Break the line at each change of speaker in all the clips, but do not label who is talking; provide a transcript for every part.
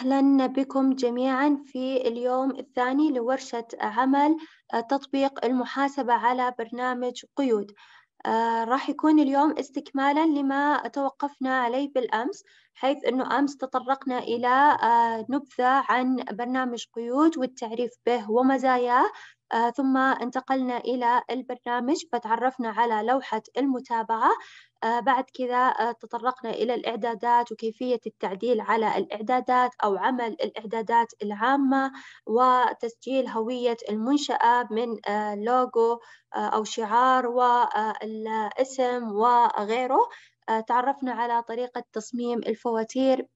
أهلا بكم جميعا في اليوم الثاني لورشة عمل آه، تطبيق المحاسبة على برنامج قيود آه، راح يكون اليوم استكمالا لما توقفنا عليه بالأمس حيث أنه أمس تطرقنا إلى آه، نبذة عن برنامج قيود والتعريف به ومزاياه آه، ثم انتقلنا إلى البرنامج فتعرفنا على لوحة المتابعة آه، بعد كذا تطرقنا إلى الإعدادات وكيفية التعديل على الإعدادات أو عمل الإعدادات العامة وتسجيل هوية المنشأة من لوجو أو شعار والاسم وغيره تعرفنا على طريقة تصميم الفواتير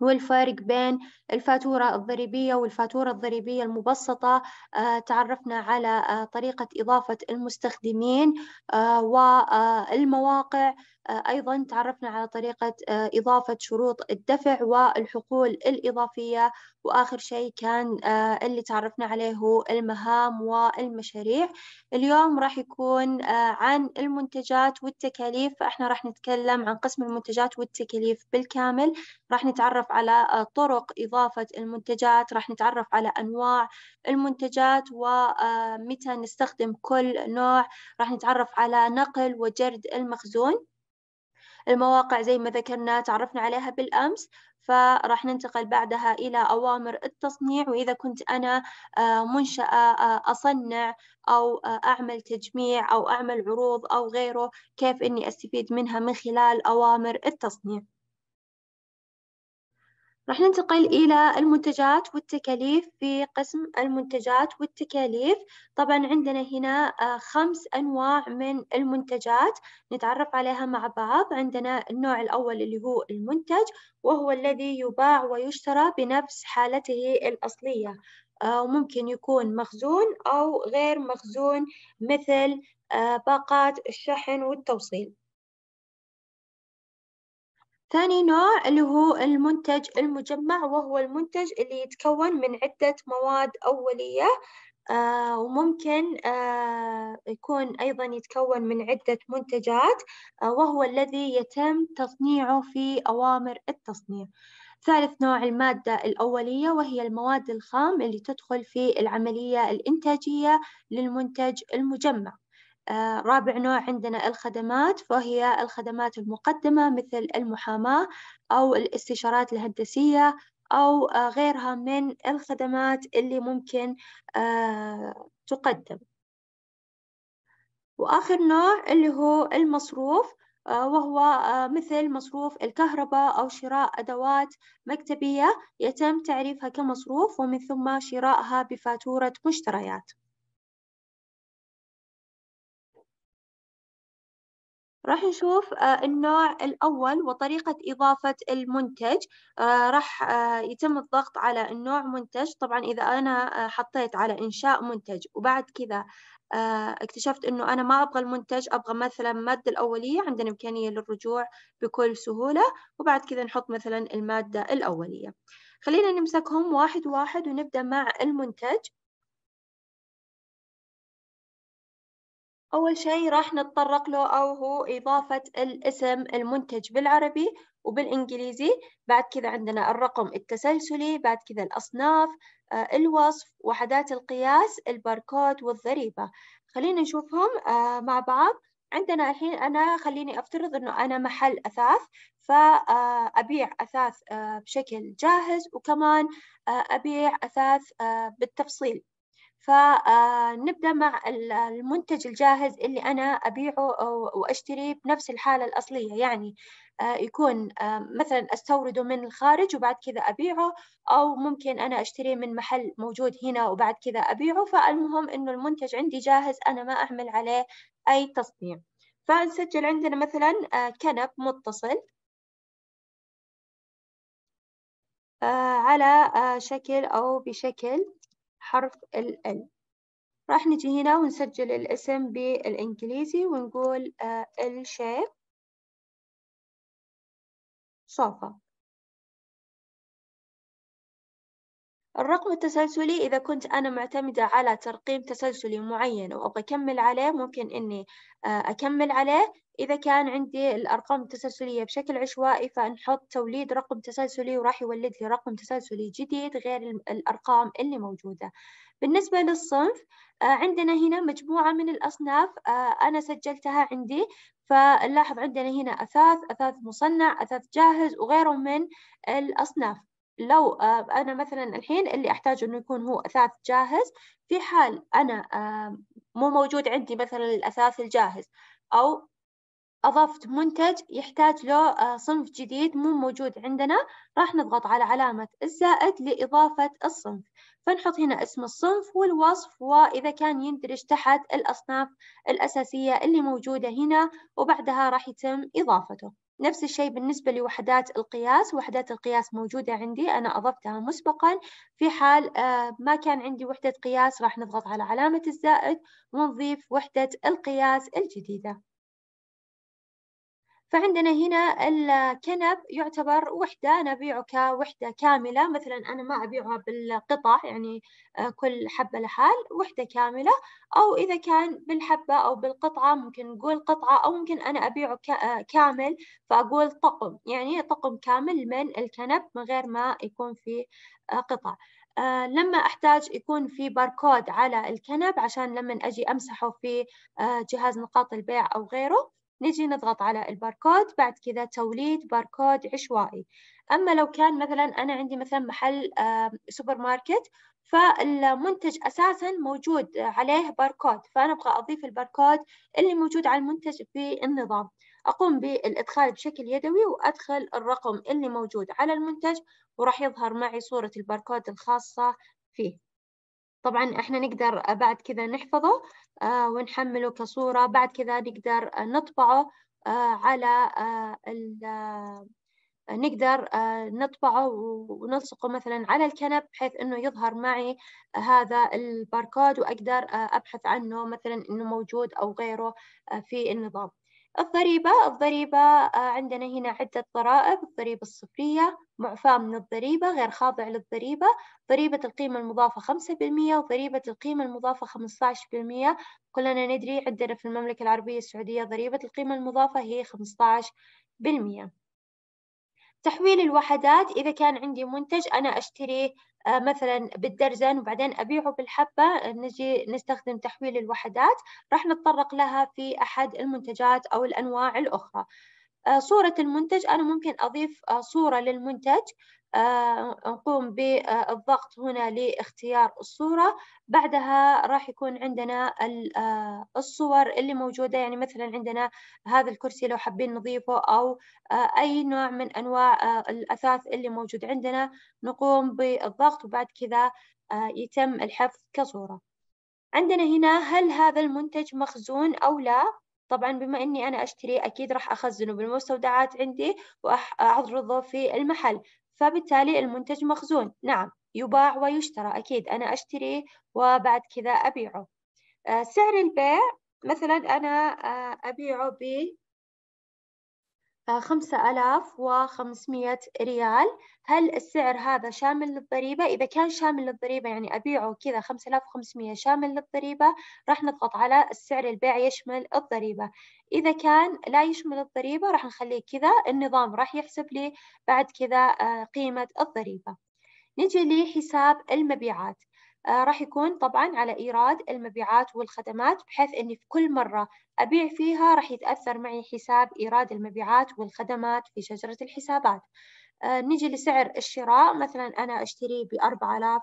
والفرق بين الفاتورة الضريبية والفاتورة الضريبية المبسطة آه، تعرفنا على آه، طريقة إضافة المستخدمين آه، والمواقع أيضا تعرفنا على طريقة آه، إضافة شروط الدفع والحقول الإضافية وآخر شيء كان آه، اللي تعرفنا عليه هو المهام والمشاريع اليوم راح يكون آه، عن المنتجات والتكاليف فإحنا راح نتكلم عن قسم المنتجات والتكاليف بالكامل راح نتعرف على طرق إضافة المنتجات راح نتعرف على أنواع المنتجات ومتى نستخدم كل نوع راح نتعرف على نقل وجرد المخزون المواقع زي ما ذكرنا تعرفنا عليها بالأمس فراح ننتقل بعدها إلى أوامر التصنيع وإذا كنت أنا آه، منشأة آه، أصنع أو آه، أعمل تجميع أو أعمل عروض أو غيره كيف إني أستفيد منها من خلال أوامر التصنيع راح ننتقل إلى المنتجات والتكاليف في قسم المنتجات والتكاليف طبعا عندنا هنا آه، خمس أنواع من المنتجات نتعرف عليها مع بعض عندنا النوع الأول اللي هو المنتج وهو الذي يباع ويشترى بنفس حالته الأصلية آه، وممكن يكون مخزون أو غير مخزون مثل آه، باقات الشحن والتوصيل ثاني نوع اللي هو المنتج المجمع وهو المنتج اللي يتكون من عدة مواد أولية آه وممكن آه يكون أيضا يتكون من عدة منتجات آه وهو الذي يتم تصنيعه في أوامر التصنيع ثالث نوع المادة الأولية وهي المواد الخام اللي تدخل في العملية الإنتاجية للمنتج المجمع آه، رابع نوع عندنا الخدمات فهي الخدمات المقدمة مثل المحاماة أو الاستشارات الهندسية أو آه، غيرها من الخدمات اللي ممكن آه، تقدم وآخر نوع اللي هو المصروف وهو مثل مصروف الكهرباء أو شراء أدوات مكتبية يتم تعريفها كمصروف ومن ثم شراءها بفاتورة مشتريات
راح نشوف
آه، النوع الأول وطريقة إضافة المنتج آه، راح آه، يتم الضغط على النوع منتج طبعا إذا أنا حطيت على إنشاء منتج وبعد كذا اكتشفت أنه أنا ما أبغى المنتج أبغى مثلا مادة الأولية عندنا إمكانية للرجوع بكل سهولة وبعد كذا نحط مثلا المادة الأولية خلينا نمسكهم واحد واحد ونبدأ مع المنتج أول شيء راح نتطرق له أو هو إضافة الاسم المنتج بالعربي وبالإنجليزي بعد كذا عندنا الرقم التسلسلي بعد كذا الأصناف آه، الوصف وحدات القياس الباركود والضريبة خلينا نشوفهم آه، مع بعض عندنا الحين أنا خليني أفترض أنه أنا محل أثاث فأبيع آه، أثاث بشكل جاهز وكمان أبيع أثاث بالتفصيل فنبدأ مع المنتج الجاهز اللي أنا أبيعه وأشتريه بنفس الحالة الأصلية يعني آه، يكون آه، مثلا أستورده من الخارج وبعد كذا أبيعه أو ممكن أنا أشتريه من محل موجود هنا وبعد كذا أبيعه فالمهم إنه المنتج عندي جاهز أنا ما أعمل عليه أي تصنيع فنسجل عندنا مثلا آه، كنب متصل على شكل أو بشكل حرف ال ال راح نجي هنا ونسجل الاسم بالإنجليزي ونقول شيب آه، صوفا الرقم التسلسلي إذا كنت أنا معتمدة على ترقيم تسلسلي معين وأبغى أكمل عليه ممكن إني آه، أكمل عليه إذا كان عندي الأرقام التسلسلية بشكل عشوائي فنحط توليد رقم تسلسلي وراح يولد لي رقم تسلسلي جديد غير الأرقام اللي موجودة بالنسبة للصنف آه، عندنا هنا مجموعة من الأصناف آه، أنا سجلتها عندي فنلاحظ عندنا هنا أثاث أثاث مصنع أثاث جاهز وغيره من الأصناف لو آه، أنا مثلا الحين اللي أحتاج أنه يكون هو أثاث جاهز في حال أنا مو موجود عندي مثلا الأثاث الجاهز أو أضفت منتج يحتاج له آه، صنف جديد مو موجود عندنا راح نضغط على علامة الزائد لإضافة الصنف فنحط هنا اسم الصنف والوصف وإذا كان يندرج تحت الأصناف الأساسية اللي موجودة هنا وبعدها راح يتم إضافته نفس الشيء بالنسبة لوحدات القياس وحدات القياس موجودة عندي أنا أضفتها مسبقا في حال آه، ما كان عندي وحدة قياس راح نضغط على علامة الزائد ونضيف وحدة القياس الجديدة فعندنا هنا الكنب يعتبر وحدة نبيعه كوحدة كاملة مثلا أنا ما أبيعها بالقطع يعني آه، كل حبة لحال وحدة كاملة أو إذا كان بالحبة أو بالقطعة ممكن نقول قطعة أو ممكن أنا أبيعه آه، كامل فأقول طقم يعني طقم كامل من الكنب من غير ما يكون في آه، قطع أه لما أحتاج يكون في باركود على الكنب عشان لما أجي أمسحه في أه جهاز نقاط البيع أو غيره نجي نضغط على الباركود بعد كذا توليد باركود عشوائي أما لو كان مثلا أنا عندي مثلا محل سوبر ماركت فالمنتج أساسا موجود عليه باركود فأنا أبغى أضيف الباركود اللي موجود على المنتج في النظام أقوم بالإدخال بشكل يدوي وأدخل الرقم اللي موجود على المنتج وراح يظهر معي صورة الباركود الخاصة فيه طبعا احنا نقدر آه، بعد كذا نحفظه آه، ونحمله كصورة بعد كذا نقدر آه، نطبعه على نقدر نطبعه ونلصقه مثلا على الكنب بحيث انه يظهر معي هذا الباركود واقدر ابحث عنه مثلا انه موجود او غيره في النظام الضريبة الضريبة آه، عندنا هنا عدة ضرائب الضريبة الصفرية معفاة من الضريبة غير خاضع للضريبة ضريبة القيمة المضافة خمسة بالمية وضريبة القيمة المضافة عشر بالمية كلنا ندري عندنا في المملكة العربية السعودية ضريبة القيمة المضافة هي عشر بالمية تحويل الوحدات إذا كان عندي منتج أنا أشتريه آه، مثلا بالدرزن وبعدين أبيعه بالحبة نجي نستخدم تحويل الوحدات راح نتطرق لها في أحد المنتجات أو الأنواع الأخرى آه، صورة المنتج أنا ممكن أضيف آه، صورة للمنتج آه، نقوم بالضغط هنا لاختيار الصورة بعدها راح يكون عندنا آه، الصور اللي موجودة يعني مثلا عندنا هذا الكرسي لو حابين نضيفه أو آه، أي نوع من أنواع الأثاث اللي موجود عندنا نقوم بالضغط وبعد كذا يتم الحفظ كصورة عندنا هنا هل هذا المنتج مخزون أو لا طبعا بما اني انا اشتري اكيد راح اخزنه بالمستودعات عندي واعرضه في المحل فبالتالي المنتج مخزون نعم يباع ويشترى أكيد أنا أشتري وبعد كذا أبيعه آه، سعر البيع مثلا أنا آه، أبيعه ب آه، خمسة ألاف وخمسمية ريال هل السعر هذا شامل للضريبة؟ إذا كان شامل للضريبة يعني أبيعه كذا خمسة ألاف وخمسمية شامل للضريبة راح نضغط على السعر البيع يشمل الضريبة إذا كان لا يشمل الضريبة راح نخليه كذا النظام راح يحسب لي بعد كذا آه، قيمة الضريبة نجي لحساب المبيعات آه، راح يكون طبعا على إيراد المبيعات والخدمات بحيث أني في كل مرة أبيع فيها راح يتأثر معي حساب إيراد المبيعات والخدمات في شجرة الحسابات آه، نجي لسعر الشراء مثلا أنا أشتري بأربعة آلاف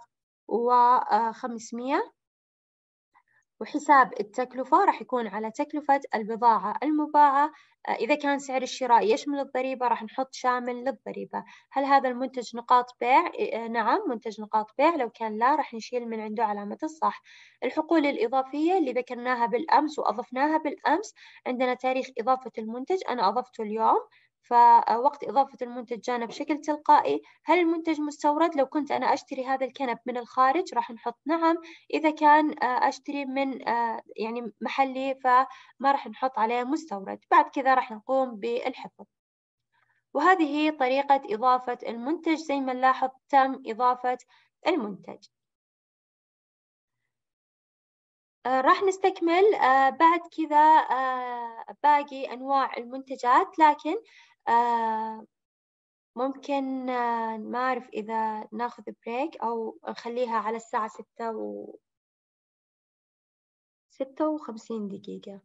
وخمسمية وحساب التكلفة راح يكون على تكلفة البضاعة المباعة آه، إذا كان سعر الشراء يشمل الضريبة راح نحط شامل للضريبة هل هذا المنتج نقاط بيع؟ آه، نعم منتج نقاط بيع لو كان لا راح نشيل من عنده علامة الصح الحقول الإضافية اللي ذكرناها بالأمس وأضفناها بالأمس عندنا تاريخ إضافة المنتج أنا أضفته اليوم فوقت إضافة المنتج جانا بشكل تلقائي هل المنتج مستورد لو كنت أنا أشتري هذا الكنب من الخارج راح نحط نعم إذا كان آه، أشتري من آه، يعني محلي فما راح نحط عليه مستورد بعد كذا راح نقوم بالحفظ وهذه طريقة إضافة المنتج زي ما نلاحظ تم إضافة المنتج آه، راح نستكمل بعد كذا باقي أنواع المنتجات لكن آه، ممكن آه، ما أعرف إذا ناخذ بريك أو نخليها على الساعة ستة و ستة وخمسين دقيقة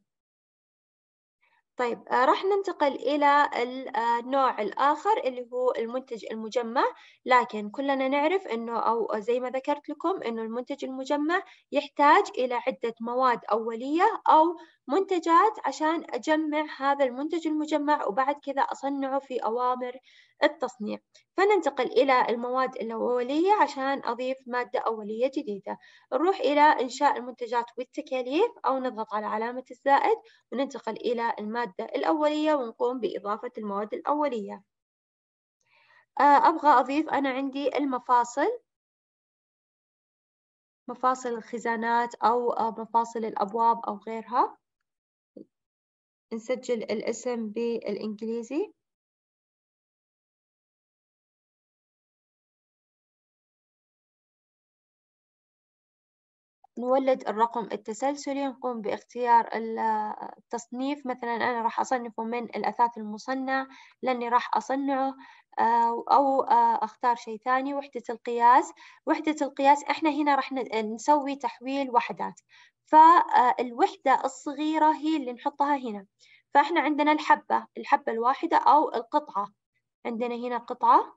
طيب آه، راح ننتقل إلى النوع الآخر اللي هو المنتج المجمع لكن كلنا نعرف أنه أو زي ما ذكرت لكم أنه المنتج المجمع يحتاج إلى عدة مواد أولية أو منتجات عشان أجمع هذا المنتج المجمع وبعد كذا أصنعه في أوامر التصنيع فننتقل إلى المواد الأولية عشان أضيف مادة أولية جديدة نروح إلى إنشاء المنتجات والتكاليف أو نضغط على علامة الزائد وننتقل إلى المادة الأولية ونقوم بإضافة المواد الأولية آه، أبغى أضيف أنا عندي المفاصل مفاصل الخزانات أو آه، مفاصل الأبواب أو غيرها نسجل الاسم بالإنجليزي نولد الرقم التسلسلي نقوم باختيار التصنيف مثلا أنا راح أصنفه من الأثاث المصنع لأني راح أصنعه آه، أو آه، أختار شيء ثاني وحدة القياس وحدة القياس إحنا هنا راح نسوي تحويل وحدات فالوحدة الصغيرة هي اللي نحطها هنا فإحنا عندنا الحبة الحبة الواحدة أو القطعة عندنا هنا قطعة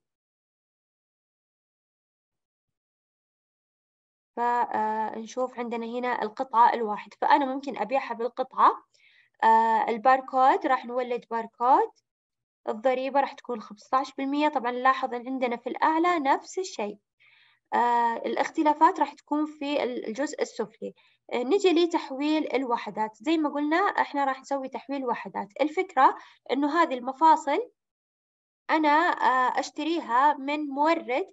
فنشوف آه، عندنا هنا القطعة الواحد فأنا ممكن أبيعها بالقطعة آه، الباركود راح نولد باركود الضريبة راح تكون 15% طبعا لاحظ أن عندنا في الأعلى نفس الشيء آه، الاختلافات راح تكون في الجزء السفلي آه، نجي لتحويل الوحدات زي ما قلنا احنا راح نسوي تحويل وحدات الفكرة انه هذه المفاصل انا آه، اشتريها من مورد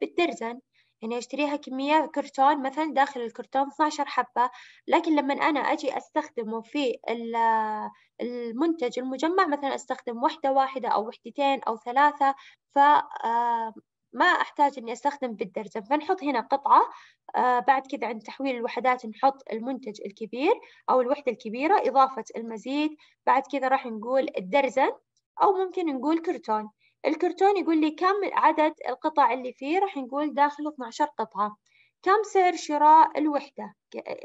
بالدرزن يعني اشتريها كمية كرتون مثلا داخل الكرتون 12 حبة لكن لما أنا أجي أستخدمه في المنتج المجمع مثلا أستخدم وحدة واحدة أو وحدتين أو ثلاثة ف ما أحتاج إني أستخدم بالدرجة فنحط هنا قطعة آه بعد كذا عند تحويل الوحدات نحط المنتج الكبير أو الوحدة الكبيرة إضافة المزيد بعد كذا راح نقول الدرزن أو ممكن نقول كرتون الكرتون يقول لي كم عدد القطع اللي فيه راح نقول داخله 12 قطعة كم سعر شراء الوحدة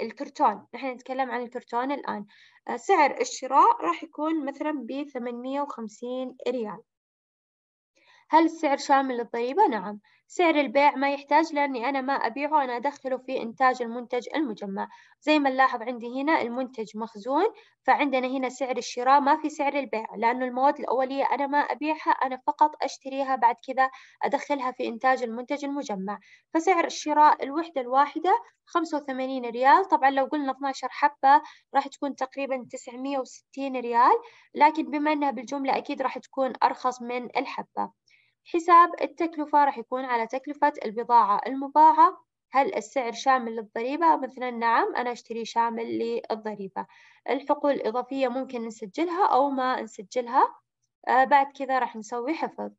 الكرتون نحن نتكلم عن الكرتون الآن آه، سعر الشراء راح يكون مثلا ب 850 ريال هل السعر شامل للضريبة؟ نعم سعر البيع ما يحتاج لأني أنا ما أبيعه أنا أدخله في إنتاج المنتج المجمع زي ما نلاحظ عندي هنا المنتج مخزون فعندنا هنا سعر الشراء ما في سعر البيع لأنه المواد الأولية أنا ما أبيعها أنا فقط أشتريها بعد كذا أدخلها في إنتاج المنتج المجمع فسعر الشراء الوحدة الواحدة 85 ريال طبعا لو قلنا 12 حبة راح تكون تقريبا 960 ريال لكن بما أنها بالجملة أكيد راح تكون أرخص من الحبة حساب التكلفة راح يكون على تكلفة البضاعة المباعة هل السعر شامل للضريبة؟ مثلا نعم أنا أشتري شامل للضريبة الحقول الإضافية ممكن نسجلها أو ما نسجلها آه بعد كذا راح نسوي حفظ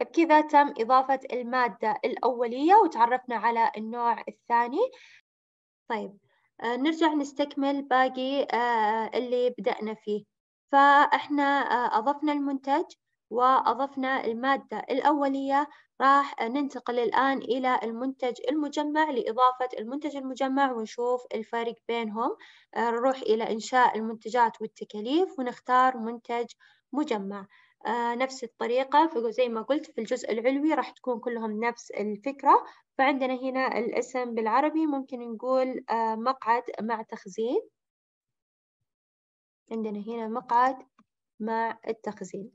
بكذا تم إضافة المادة الأولية وتعرفنا على النوع الثاني طيب آه نرجع نستكمل باقي آه اللي بدأنا فيه فإحنا آه، أضفنا المنتج وأضفنا المادة الأولية راح ننتقل الآن إلى المنتج المجمع لإضافة المنتج المجمع ونشوف الفرق بينهم آه، نروح إلى إنشاء المنتجات والتكاليف ونختار منتج مجمع آه، نفس الطريقة زي ما قلت في الجزء العلوي راح تكون كلهم نفس الفكرة فعندنا هنا الاسم بالعربي ممكن نقول مقعد مع تخزين عندنا هنا مقعد مع التخزين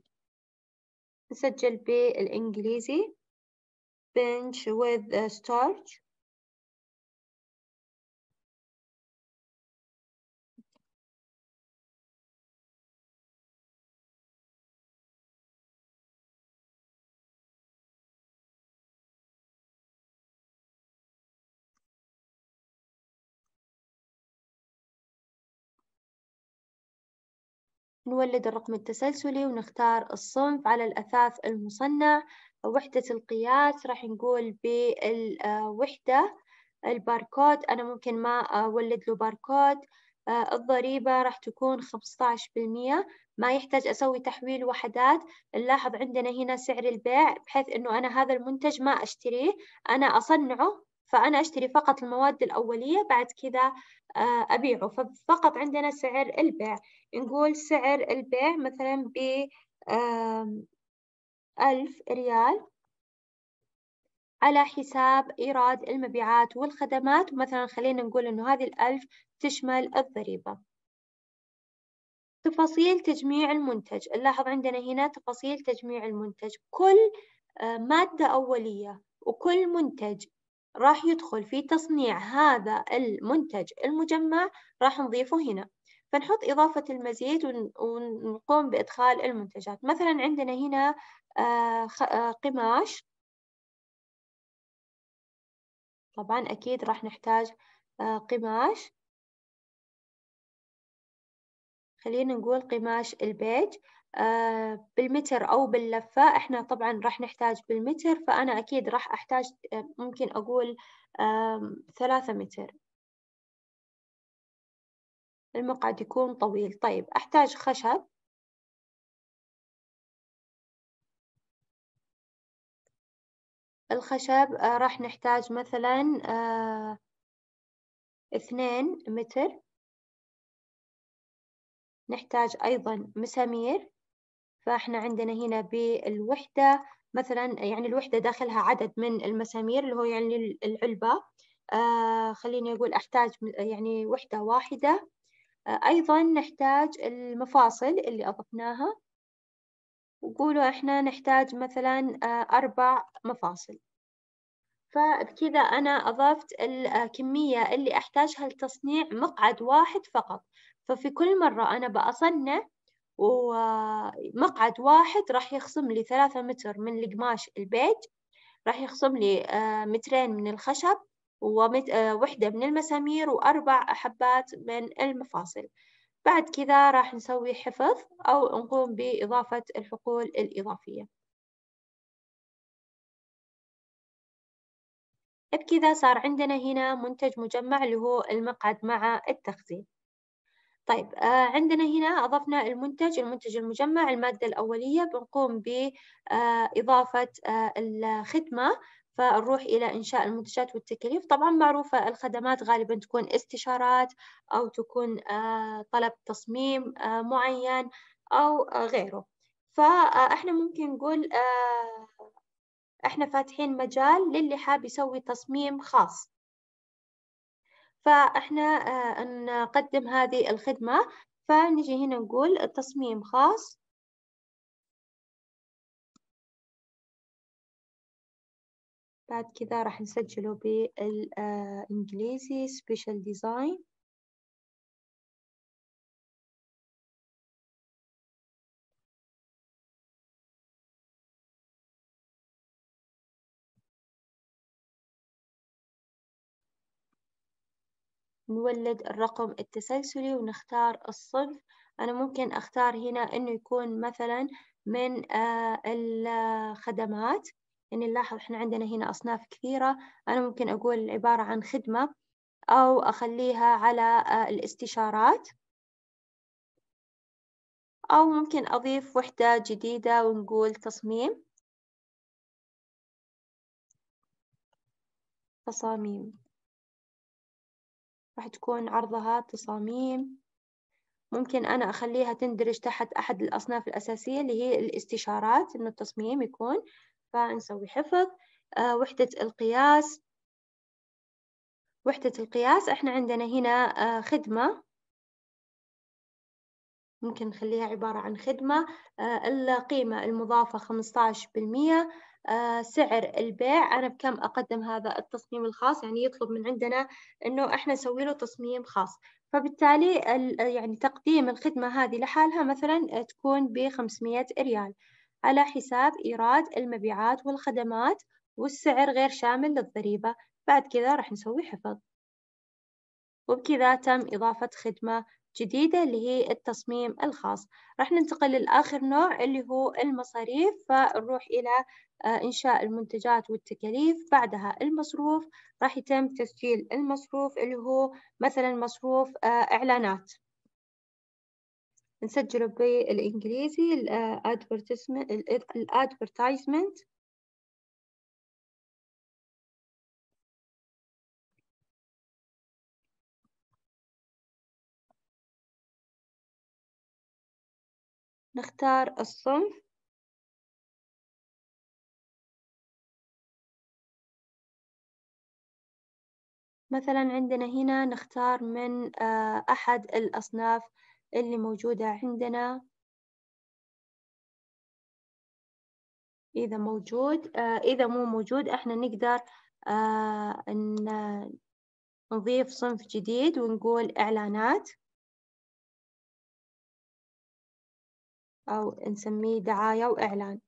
نسجل بالإنجليزي bench with starch نولد الرقم التسلسلي ونختار الصنف على الأثاث المصنع وحدة القياس راح نقول بالوحدة آه، الباركود أنا ممكن ما أولد له باركود آه، الضريبة راح تكون 15% ما يحتاج أسوي تحويل وحدات نلاحظ عندنا هنا سعر البيع بحيث أنه أنا هذا المنتج ما أشتريه أنا أصنعه فأنا أشتري فقط المواد الأولية بعد كذا آه، أبيعه ففقط عندنا سعر البيع نقول سعر البيع مثلا ب ألف ريال على حساب إيراد المبيعات والخدمات ومثلا خلينا نقول إنه هذه الألف تشمل الضريبة تفاصيل تجميع المنتج نلاحظ عندنا هنا تفاصيل تجميع المنتج كل آه، مادة أولية وكل منتج راح يدخل في تصنيع هذا المنتج المجمع راح نضيفه هنا فنحط إضافة المزيد ونقوم بإدخال المنتجات مثلا عندنا هنا آه، آه، قماش طبعا أكيد راح نحتاج آه، قماش خلينا نقول قماش البيج آه، بالمتر أو باللفة إحنا طبعا راح نحتاج بالمتر فأنا أكيد راح أحتاج آه، ممكن أقول ثلاثة متر المقعد يكون طويل
طيب أحتاج خشب الخشب آه، راح نحتاج مثلا اثنين متر
نحتاج أيضا مسامير فاحنا عندنا هنا بالوحدة مثلا يعني الوحدة داخلها عدد من المسامير اللي هو يعني العلبة آه خليني أقول أحتاج يعني وحدة واحدة آه أيضا نحتاج المفاصل اللي أضفناها وقولوا إحنا نحتاج مثلا آه أربع مفاصل فبكذا أنا أضفت الكمية اللي أحتاجها لتصنيع مقعد واحد فقط ففي كل مرة أنا بأصنع ومقعد واحد راح يخصم لي ثلاثة متر من القماش البيج راح يخصم لي آه، مترين من الخشب ووحدة آه، من المسامير وأربع حبات من المفاصل بعد كذا راح نسوي حفظ أو نقوم بإضافة الحقول الإضافية
بكذا صار عندنا
هنا منتج مجمع اللي هو المقعد مع التخزين طيب آه عندنا هنا أضفنا المنتج المنتج المجمع المادة الأولية بنقوم بإضافة آه،, آه الخدمة فنروح إلى إنشاء المنتجات والتكاليف طبعا معروفة الخدمات غالبا تكون استشارات أو تكون آه طلب تصميم آه، معين أو آه، غيره فإحنا ممكن نقول إحنا فاتحين مجال للي حاب يسوي تصميم خاص فإحنا آه، نقدم هذه الخدمة
فنجي هنا نقول تصميم خاص بعد كذا راح نسجله بالإنجليزي Special Design
نولد الرقم التسلسلي ونختار الصف أنا ممكن أختار هنا إنه يكون مثلا من آه، الخدمات يعني نلاحظ إحنا عندنا هنا أصناف كثيرة أنا ممكن أقول عبارة عن خدمة أو أخليها على آه، الاستشارات أو ممكن أضيف وحدة جديدة ونقول تصميم
تصاميم
راح تكون عرضها تصاميم ممكن أنا أخليها تندرج تحت أحد الأصناف الأساسية اللي هي الاستشارات إنه التصميم يكون فنسوي حفظ آه، وحدة القياس وحدة القياس إحنا عندنا هنا آه، خدمة ممكن نخليها عبارة عن خدمة آه، القيمة المضافة خمسطعش بالمية آه، سعر البيع أنا بكم أقدم هذا التصميم الخاص يعني يطلب من عندنا أنه إحنا نسوي له تصميم خاص فبالتالي يعني تقديم الخدمة هذه لحالها مثلا تكون ب 500 ريال على حساب إيراد المبيعات والخدمات والسعر غير شامل للضريبة بعد كذا راح نسوي حفظ وبكذا تم إضافة خدمة جديدة اللي هي التصميم الخاص راح ننتقل للآخر نوع اللي هو المصاريف فنروح إلى آه، إنشاء المنتجات والتكاليف بعدها المصروف راح يتم تسجيل المصروف اللي هو مثلا مصروف آه، إعلانات نسجله بالإنجليزي الادفرتايزمنت
آه، نختار الصنف
مثلا عندنا هنا نختار من آه، أحد الأصناف اللي موجودة عندنا إذا موجود آه، إذا مو موجود إحنا نقدر آه، نضيف صنف جديد ونقول إعلانات
أو نسميه دعاية وإعلان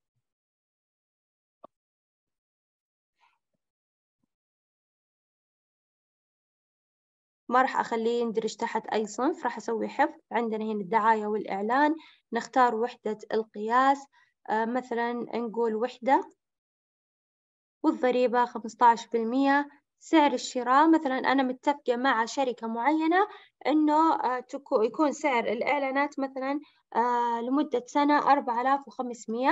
ما راح أخليه يندرج تحت أي صنف راح أسوي حفظ عندنا هنا الدعاية والإعلان نختار وحدة القياس آه، مثلا نقول وحدة والضريبة 15% سعر الشراء مثلا أنا متفقة مع شركة معينة إنه آه، يكون سعر الإعلانات مثلا آه، لمدة سنة 4500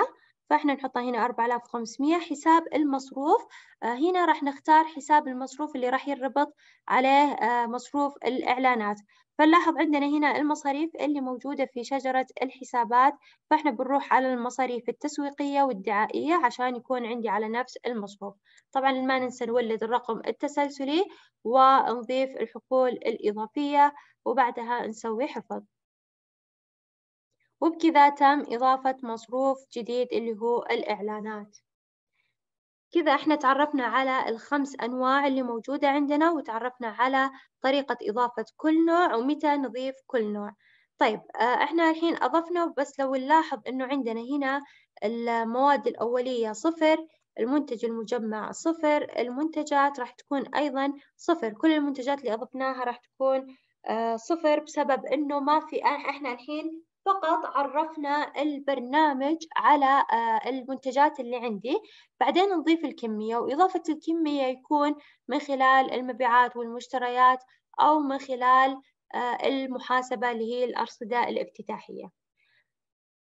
فإحنا نحطها هنا 4500 حساب المصروف آه، هنا راح نختار حساب المصروف اللي راح ينربط عليه آه، مصروف الإعلانات فنلاحظ عندنا هنا المصاريف اللي موجودة في شجرة الحسابات فإحنا بنروح على المصاريف التسويقية والدعائية عشان يكون عندي على نفس المصروف طبعا ما ننسى نولد الرقم التسلسلي ونضيف الحقول الإضافية وبعدها نسوي حفظ وبكذا تم إضافة مصروف جديد اللي هو الإعلانات كذا احنا تعرفنا على الخمس أنواع اللي موجودة عندنا وتعرفنا على طريقة إضافة كل نوع ومتى نضيف كل نوع طيب آه، احنا الحين أضفنا بس لو نلاحظ أنه عندنا هنا المواد الأولية صفر المنتج المجمع صفر المنتجات راح تكون أيضا صفر كل المنتجات اللي أضفناها راح تكون آه، صفر بسبب أنه ما في احنا الحين فقط عرفنا البرنامج على آه، المنتجات اللي عندي بعدين نضيف الكمية وإضافة الكمية يكون من خلال المبيعات والمشتريات أو من خلال آه، المحاسبة اللي هي الأرصدة الافتتاحية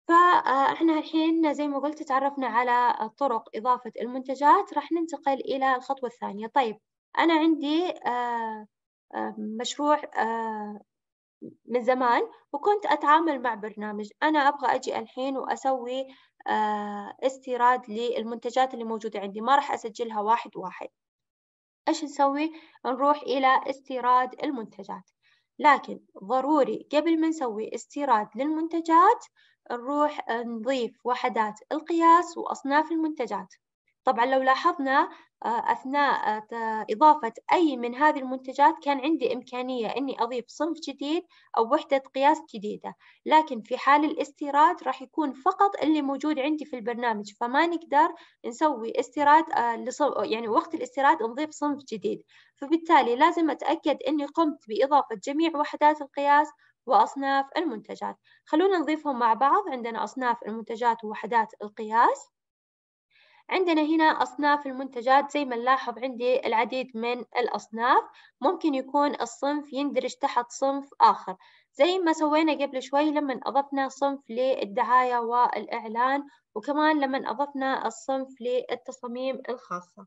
فإحنا آه، الحين زي ما قلت تعرفنا على طرق إضافة المنتجات راح ننتقل إلى الخطوة الثانية طيب أنا عندي مشروع من زمان وكنت أتعامل مع برنامج أنا أبغى أجي الحين وأسوي آه، استيراد للمنتجات اللي موجودة عندي ما راح أسجلها واحد واحد إيش نسوي؟ نروح إلى استيراد المنتجات لكن ضروري قبل ما نسوي استيراد للمنتجات نروح آه، نضيف وحدات القياس وأصناف المنتجات طبعا لو لاحظنا آه، أثناء آه، إضافة أي من هذه المنتجات كان عندي إمكانية أني أضيف صنف جديد أو وحدة قياس جديدة لكن في حال الاستيراد راح يكون فقط اللي موجود عندي في البرنامج فما نقدر نسوي استيراد آه، يعني وقت الاستيراد نضيف صنف جديد فبالتالي لازم أتأكد أني قمت بإضافة جميع وحدات القياس وأصناف المنتجات خلونا نضيفهم مع بعض عندنا أصناف المنتجات ووحدات القياس عندنا هنا أصناف المنتجات زي ما نلاحظ عندي العديد من الأصناف ممكن يكون الصنف يندرج تحت صنف آخر زي ما سوينا قبل شوي لما أضفنا صنف للدعاية والإعلان وكمان لما أضفنا الصنف للتصاميم الخاصة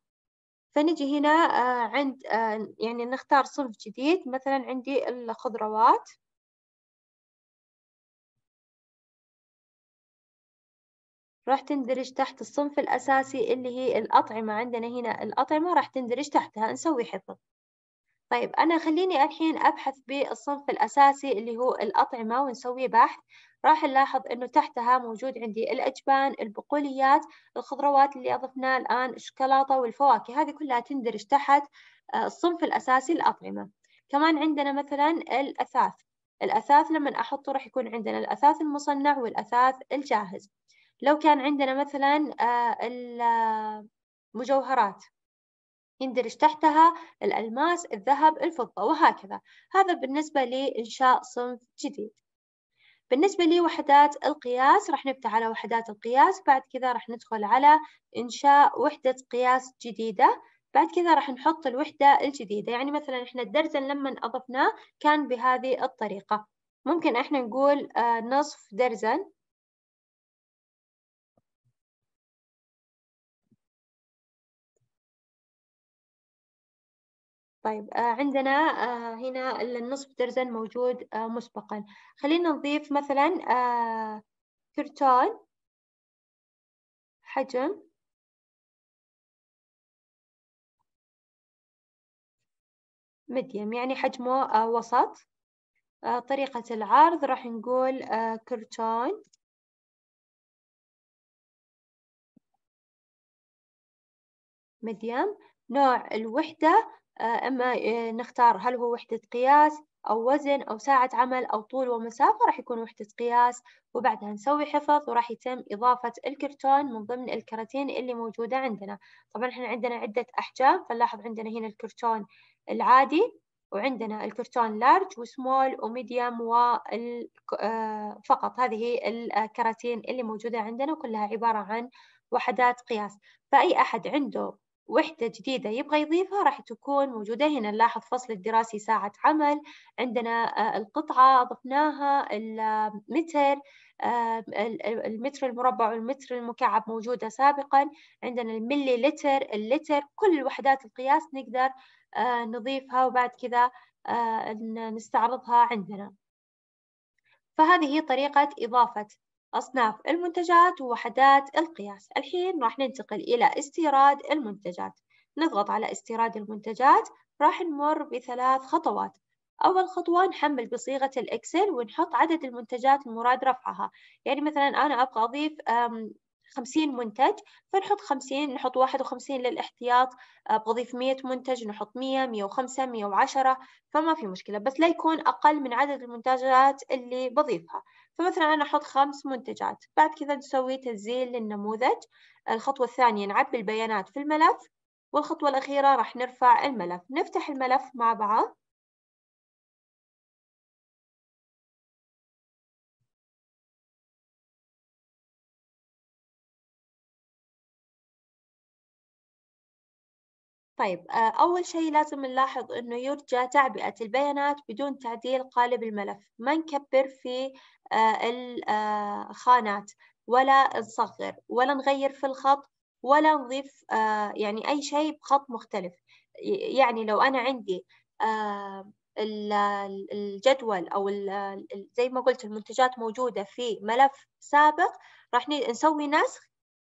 فنجي هنا آه، عند آه، يعني نختار صنف جديد مثلا عندي الخضروات
راح تندرج تحت الصنف الأساسي
اللي هي الأطعمة عندنا هنا الأطعمة راح تندرج تحتها نسوي حفظ طيب أنا خليني الحين أبحث بالصنف الأساسي اللي هو الأطعمة ونسوي بحث راح نلاحظ أنه تحتها موجود عندي الأجبان البقوليات الخضروات اللي أضفناها الآن الشوكولاتة والفواكه هذه كلها تندرج تحت آه، الصنف الأساسي الأطعمة كمان عندنا مثلا الأثاث الأثاث لما أحطه راح يكون عندنا الأثاث المصنع والأثاث الجاهز لو كان عندنا مثلا آه، المجوهرات آه، يندرج تحتها الألماس الذهب الفضة وهكذا هذا بالنسبة لإنشاء صنف جديد بالنسبة لوحدات القياس راح نفتح على وحدات القياس بعد كذا راح ندخل على إنشاء وحدة قياس جديدة بعد كذا راح نحط الوحدة الجديدة يعني مثلا إحنا الدرزن لما أضفناه كان بهذه الطريقة ممكن إحنا نقول آه،
نصف درزن طيب آه،
عندنا آه، هنا النصف درزن موجود آه، مسبقا خلينا نضيف مثلا كرتون حجم
مديم يعني حجمه وسط طريقة العرض راح نقول كرتون
مديم نوع الوحدة آه، اما آه، نختار هل هو وحده قياس أو وزن أو ساعة عمل أو طول ومسافة راح يكون وحدة قياس وبعدها نسوي حفظ وراح يتم إضافة الكرتون من ضمن الكراتين اللي موجودة عندنا طبعا إحنا عندنا عدة أحجام فنلاحظ عندنا هنا الكرتون العادي وعندنا الكرتون لارج وسمول وميديوم آه، فقط هذه الكراتين اللي موجودة عندنا وكلها عبارة عن وحدات قياس فأي أحد عنده وحدة جديدة يبغى يضيفها راح تكون موجودة هنا نلاحظ فصل الدراسي ساعة عمل عندنا آه، القطعة ضفناها المتر آه، آه، المتر المربع والمتر المكعب موجودة سابقا عندنا الملي لتر اللتر كل وحدات القياس نقدر نضيفها وبعد كذا نستعرضها عندنا فهذه هي طريقة إضافة أصناف المنتجات ووحدات القياس الحين راح ننتقل إلى استيراد المنتجات نضغط على استيراد المنتجات راح نمر بثلاث خطوات أول خطوة نحمل بصيغة الإكسل ونحط عدد المنتجات المراد رفعها يعني مثلا أنا أبغى أضيف 50 منتج فنحط 50 نحط 51 للاحتياط آه، بضيف 100 منتج نحط 100 105 110 فما في مشكلة بس لا يكون أقل من عدد المنتجات اللي بضيفها فمثلا أنا أحط خمس منتجات بعد كذا نسوي تنزيل للنموذج الخطوة الثانية نعبي البيانات في الملف والخطوة الأخيرة راح نرفع الملف نفتح الملف مع بعض طيب آه، أول شيء لازم نلاحظ أنه يرجى تعبئة البيانات بدون تعديل قالب الملف ما نكبر في آه، الخانات آه، ولا نصغر ولا نغير في الخط ولا نضيف يعني أي شيء بخط مختلف يعني لو أنا عندي الجدول أو زي ما قلت المنتجات موجودة في ملف سابق راح نسوي نسخ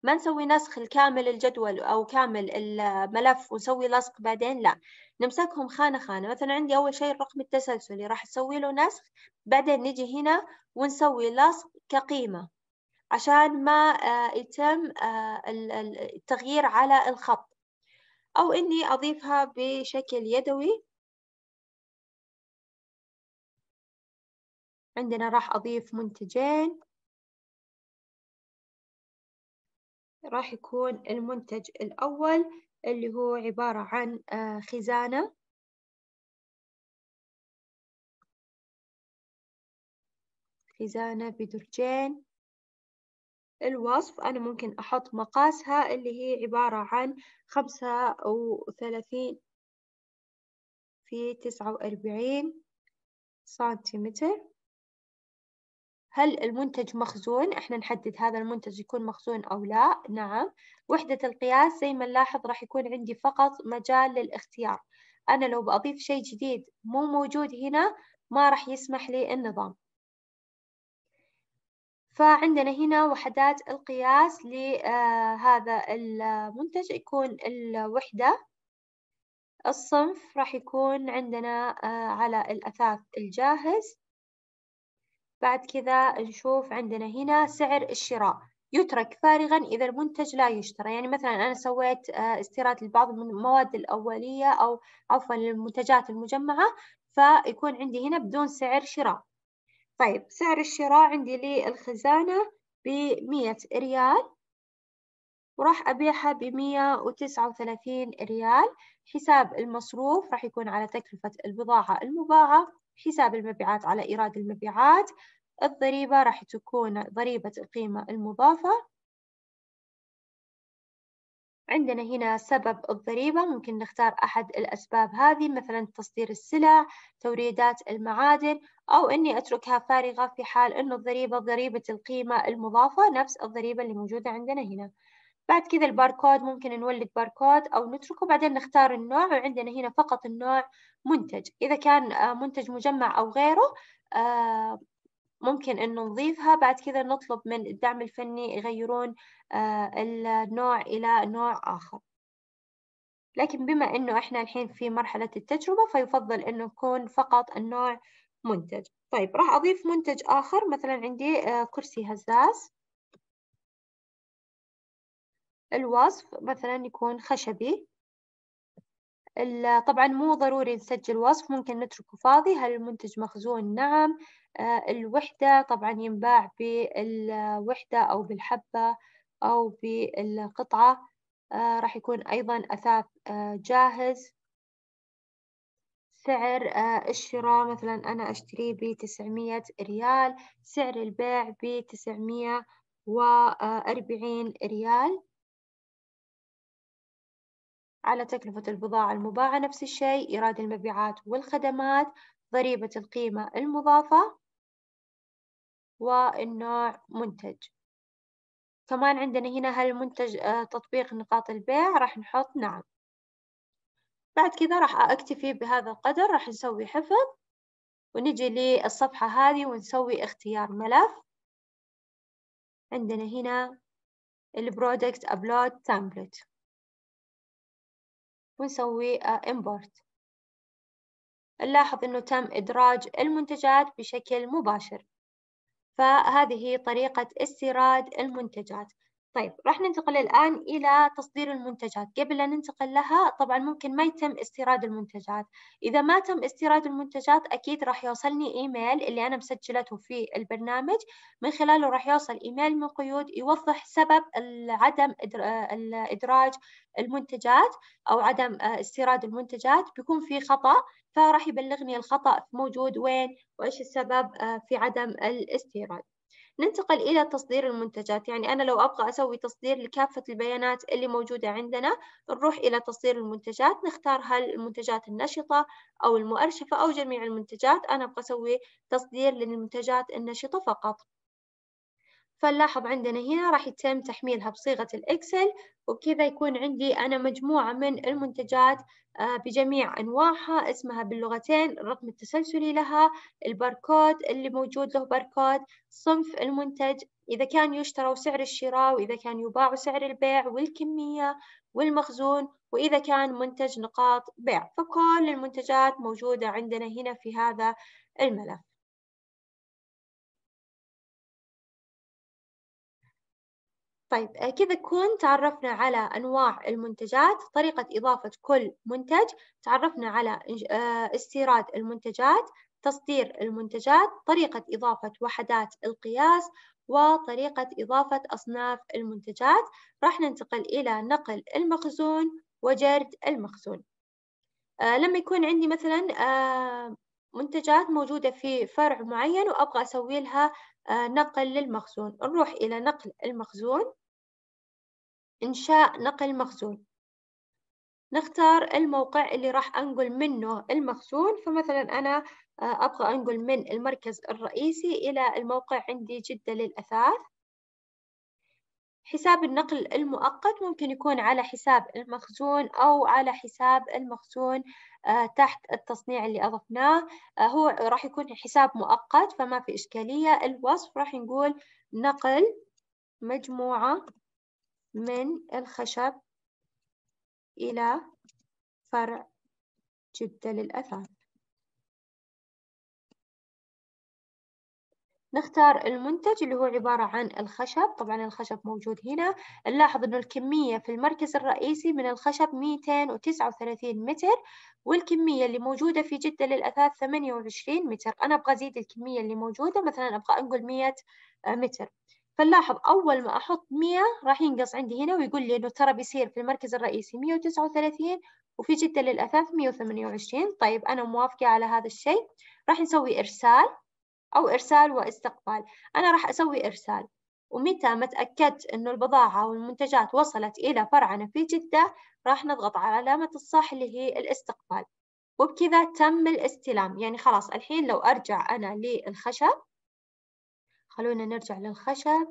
ما نسوي نسخ لكامل الجدول أو كامل الملف ونسوي لصق بعدين لا نمسكهم خانة خانة مثلا عندي أول شيء الرقم التسلسلي راح أسوي له نسخ بعدين نجي هنا ونسوي لصق كقيمة عشان ما آه، يتم آه، التغيير على الخط أو إني أضيفها بشكل يدوي
عندنا راح أضيف منتجين راح يكون المنتج الأول اللي هو عبارة عن آه، خزانة خزانة
بدرجين الوصف أنا ممكن أحط مقاسها اللي هي عبارة عن خمسة وثلاثين في تسعة وأربعين سنتيمتر هل المنتج مخزون؟ إحنا نحدد هذا المنتج يكون مخزون أو لا، نعم، وحدة القياس زي ما نلاحظ راح يكون عندي فقط مجال للاختيار، أنا لو بأضيف شيء جديد مو موجود هنا ما راح يسمح لي النظام. فعندنا هنا وحدات القياس لهذا آه، المنتج يكون الوحدة الصنف راح يكون عندنا آه، على الأثاث الجاهز بعد كذا نشوف عندنا هنا سعر الشراء يترك فارغا إذا المنتج لا يشترى يعني مثلا أنا سويت آه، استيراد لبعض المواد الأولية أو عفوا للمنتجات المجمعة فيكون عندي هنا بدون سعر شراء طيب سعر الشراء عندي للخزانة بمية ريال وراح أبيعها بمية وتسعة وثلاثين ريال حساب المصروف راح يكون على تكلفة البضاعة المباعة حساب المبيعات على إيراد المبيعات الضريبة راح تكون ضريبة القيمة المضافة عندنا هنا سبب الضريبة ممكن نختار أحد الأسباب هذه مثلا تصدير السلع توريدات المعادن أو أني أتركها فارغة في حال أن الضريبة ضريبة القيمة المضافة نفس الضريبة اللي موجودة عندنا هنا بعد كذا الباركود ممكن نولد باركود أو نتركه بعدين نختار النوع وعندنا هنا فقط النوع منتج إذا كان آه، منتج مجمع أو غيره آه، ممكن إنه نضيفها بعد كذا نطلب من الدعم الفني يغيرون آه، النوع إلى نوع آخر لكن بما إنه إحنا الحين في مرحلة التجربة فيفضل إنه يكون فقط النوع منتج طيب راح أضيف منتج آخر مثلا عندي كرسي هزاز الوصف مثلا يكون خشبي طبعا مو ضروري نسجل وصف ممكن نتركه فاضي هل المنتج مخزون نعم آه، الوحدة طبعا ينباع بالوحدة أو بالحبة أو بالقطعة آه، راح يكون أيضا أثاث آه، جاهز سعر الشراء مثلا أنا أشتريه بتسعمية ريال سعر البيع بتسعمية وأربعين ريال على تكلفة البضاعة المباعة نفس الشيء إيراد المبيعات والخدمات ضريبة القيمة المضافة والنوع منتج كمان عندنا هنا هل المنتج آه، تطبيق نقاط البيع راح نحط نعم بعد كذا راح أكتفي بهذا القدر راح نسوي حفظ ونجي للصفحة هذه ونسوي اختيار ملف عندنا هنا البرودكت أبلود Template
ونسوي آه، import
نلاحظ أنه تم إدراج المنتجات بشكل مباشر فهذه طريقة استيراد المنتجات طيب راح ننتقل الآن إلى تصدير المنتجات قبل أن ننتقل لها طبعا ممكن ما يتم استيراد المنتجات إذا ما تم استيراد المنتجات أكيد راح يوصلني إيميل اللي أنا مسجلته في البرنامج من خلاله راح يوصل إيميل من قيود يوضح سبب عدم إدراج المنتجات أو عدم آه، استيراد المنتجات بيكون في خطأ فراح يبلغني الخطأ موجود وين وإيش السبب آه، في عدم الاستيراد ننتقل إلى تصدير المنتجات يعني أنا لو أبغى أسوي تصدير لكافة البيانات اللي موجودة عندنا نروح إلى تصدير المنتجات نختار هل المنتجات النشطة أو المؤرشفة أو جميع المنتجات أنا أبغى أسوي تصدير للمنتجات النشطة فقط فنلاحظ عندنا هنا راح يتم تحميلها بصيغة الإكسل وبكذا يكون عندي أنا مجموعة من المنتجات آه، بجميع أنواعها اسمها باللغتين الرقم التسلسلي لها الباركود اللي موجود له باركود صنف المنتج إذا كان يشترى وسعر الشراء وإذا كان يباع وسعر البيع والكمية والمخزون وإذا كان منتج نقاط بيع فكل المنتجات موجودة عندنا هنا في هذا الملف طيب آه، كذا كون تعرفنا على أنواع المنتجات طريقة إضافة كل منتج تعرفنا على آه، استيراد المنتجات تصدير المنتجات طريقة إضافة وحدات القياس وطريقة إضافة أصناف المنتجات راح ننتقل إلى نقل المخزون وجرد المخزون آه لما يكون عندي مثلا آه منتجات موجودة في فرع معين وأبغى أسوي لها آه، نقل للمخزون نروح إلى نقل المخزون إنشاء نقل مخزون نختار الموقع اللي راح أنقل منه المخزون فمثلا أنا آه، أبغى أنقل من المركز الرئيسي إلى الموقع عندي جدة للأثاث حساب النقل المؤقت ممكن يكون على حساب المخزون أو على حساب المخزون آه، تحت التصنيع اللي أضفناه آه، هو راح يكون حساب مؤقت فما في إشكالية الوصف راح نقول نقل مجموعة من الخشب إلى فرع جدة للأثاث نختار المنتج اللي هو عبارة عن الخشب طبعا الخشب موجود هنا نلاحظ أنه الكمية في المركز الرئيسي من الخشب 239 متر والكمية اللي موجودة في جدة للأثاث 28 متر أنا أبغى أزيد الكمية اللي موجودة مثلا أبغى أنقل 100 متر فنلاحظ أول ما أحط 100 راح ينقص عندي هنا ويقول لي أنه ترى بيصير في المركز الرئيسي 139 وفي جدة للأثاث 128 طيب أنا موافقة على هذا الشيء راح نسوي إرسال أو إرسال واستقبال أنا راح أسوي إرسال ومتى ما تأكدت أنه البضاعة والمنتجات وصلت إلى فرعنا في جدة راح نضغط على علامة الصح اللي هي الاستقبال وبكذا تم الاستلام يعني خلاص الحين لو أرجع أنا للخشب خلونا نرجع للخشب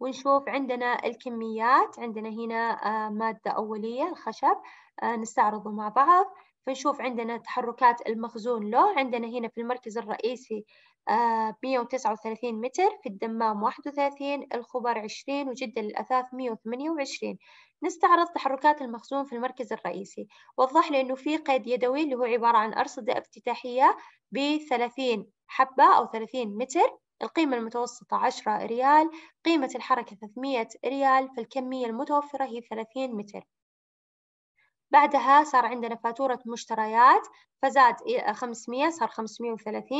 ونشوف عندنا الكميات عندنا هنا آه، مادة أولية الخشب آه، نستعرضه مع بعض فنشوف عندنا تحركات المخزون له عندنا هنا في المركز الرئيسي 139 آه، متر في الدمام 31 الخبر 20 وجدة للأثاث 128 نستعرض تحركات المخزون في المركز الرئيسي وضح لي أنه في قيد يدوي اللي هو عبارة عن أرصدة افتتاحية ب 30 حبة أو 30 متر القيمة المتوسطة 10 ريال قيمة الحركة 300 ريال فالكمية المتوفرة هي 30 متر بعدها صار عندنا فاتورة مشتريات فزاد 500 صار 530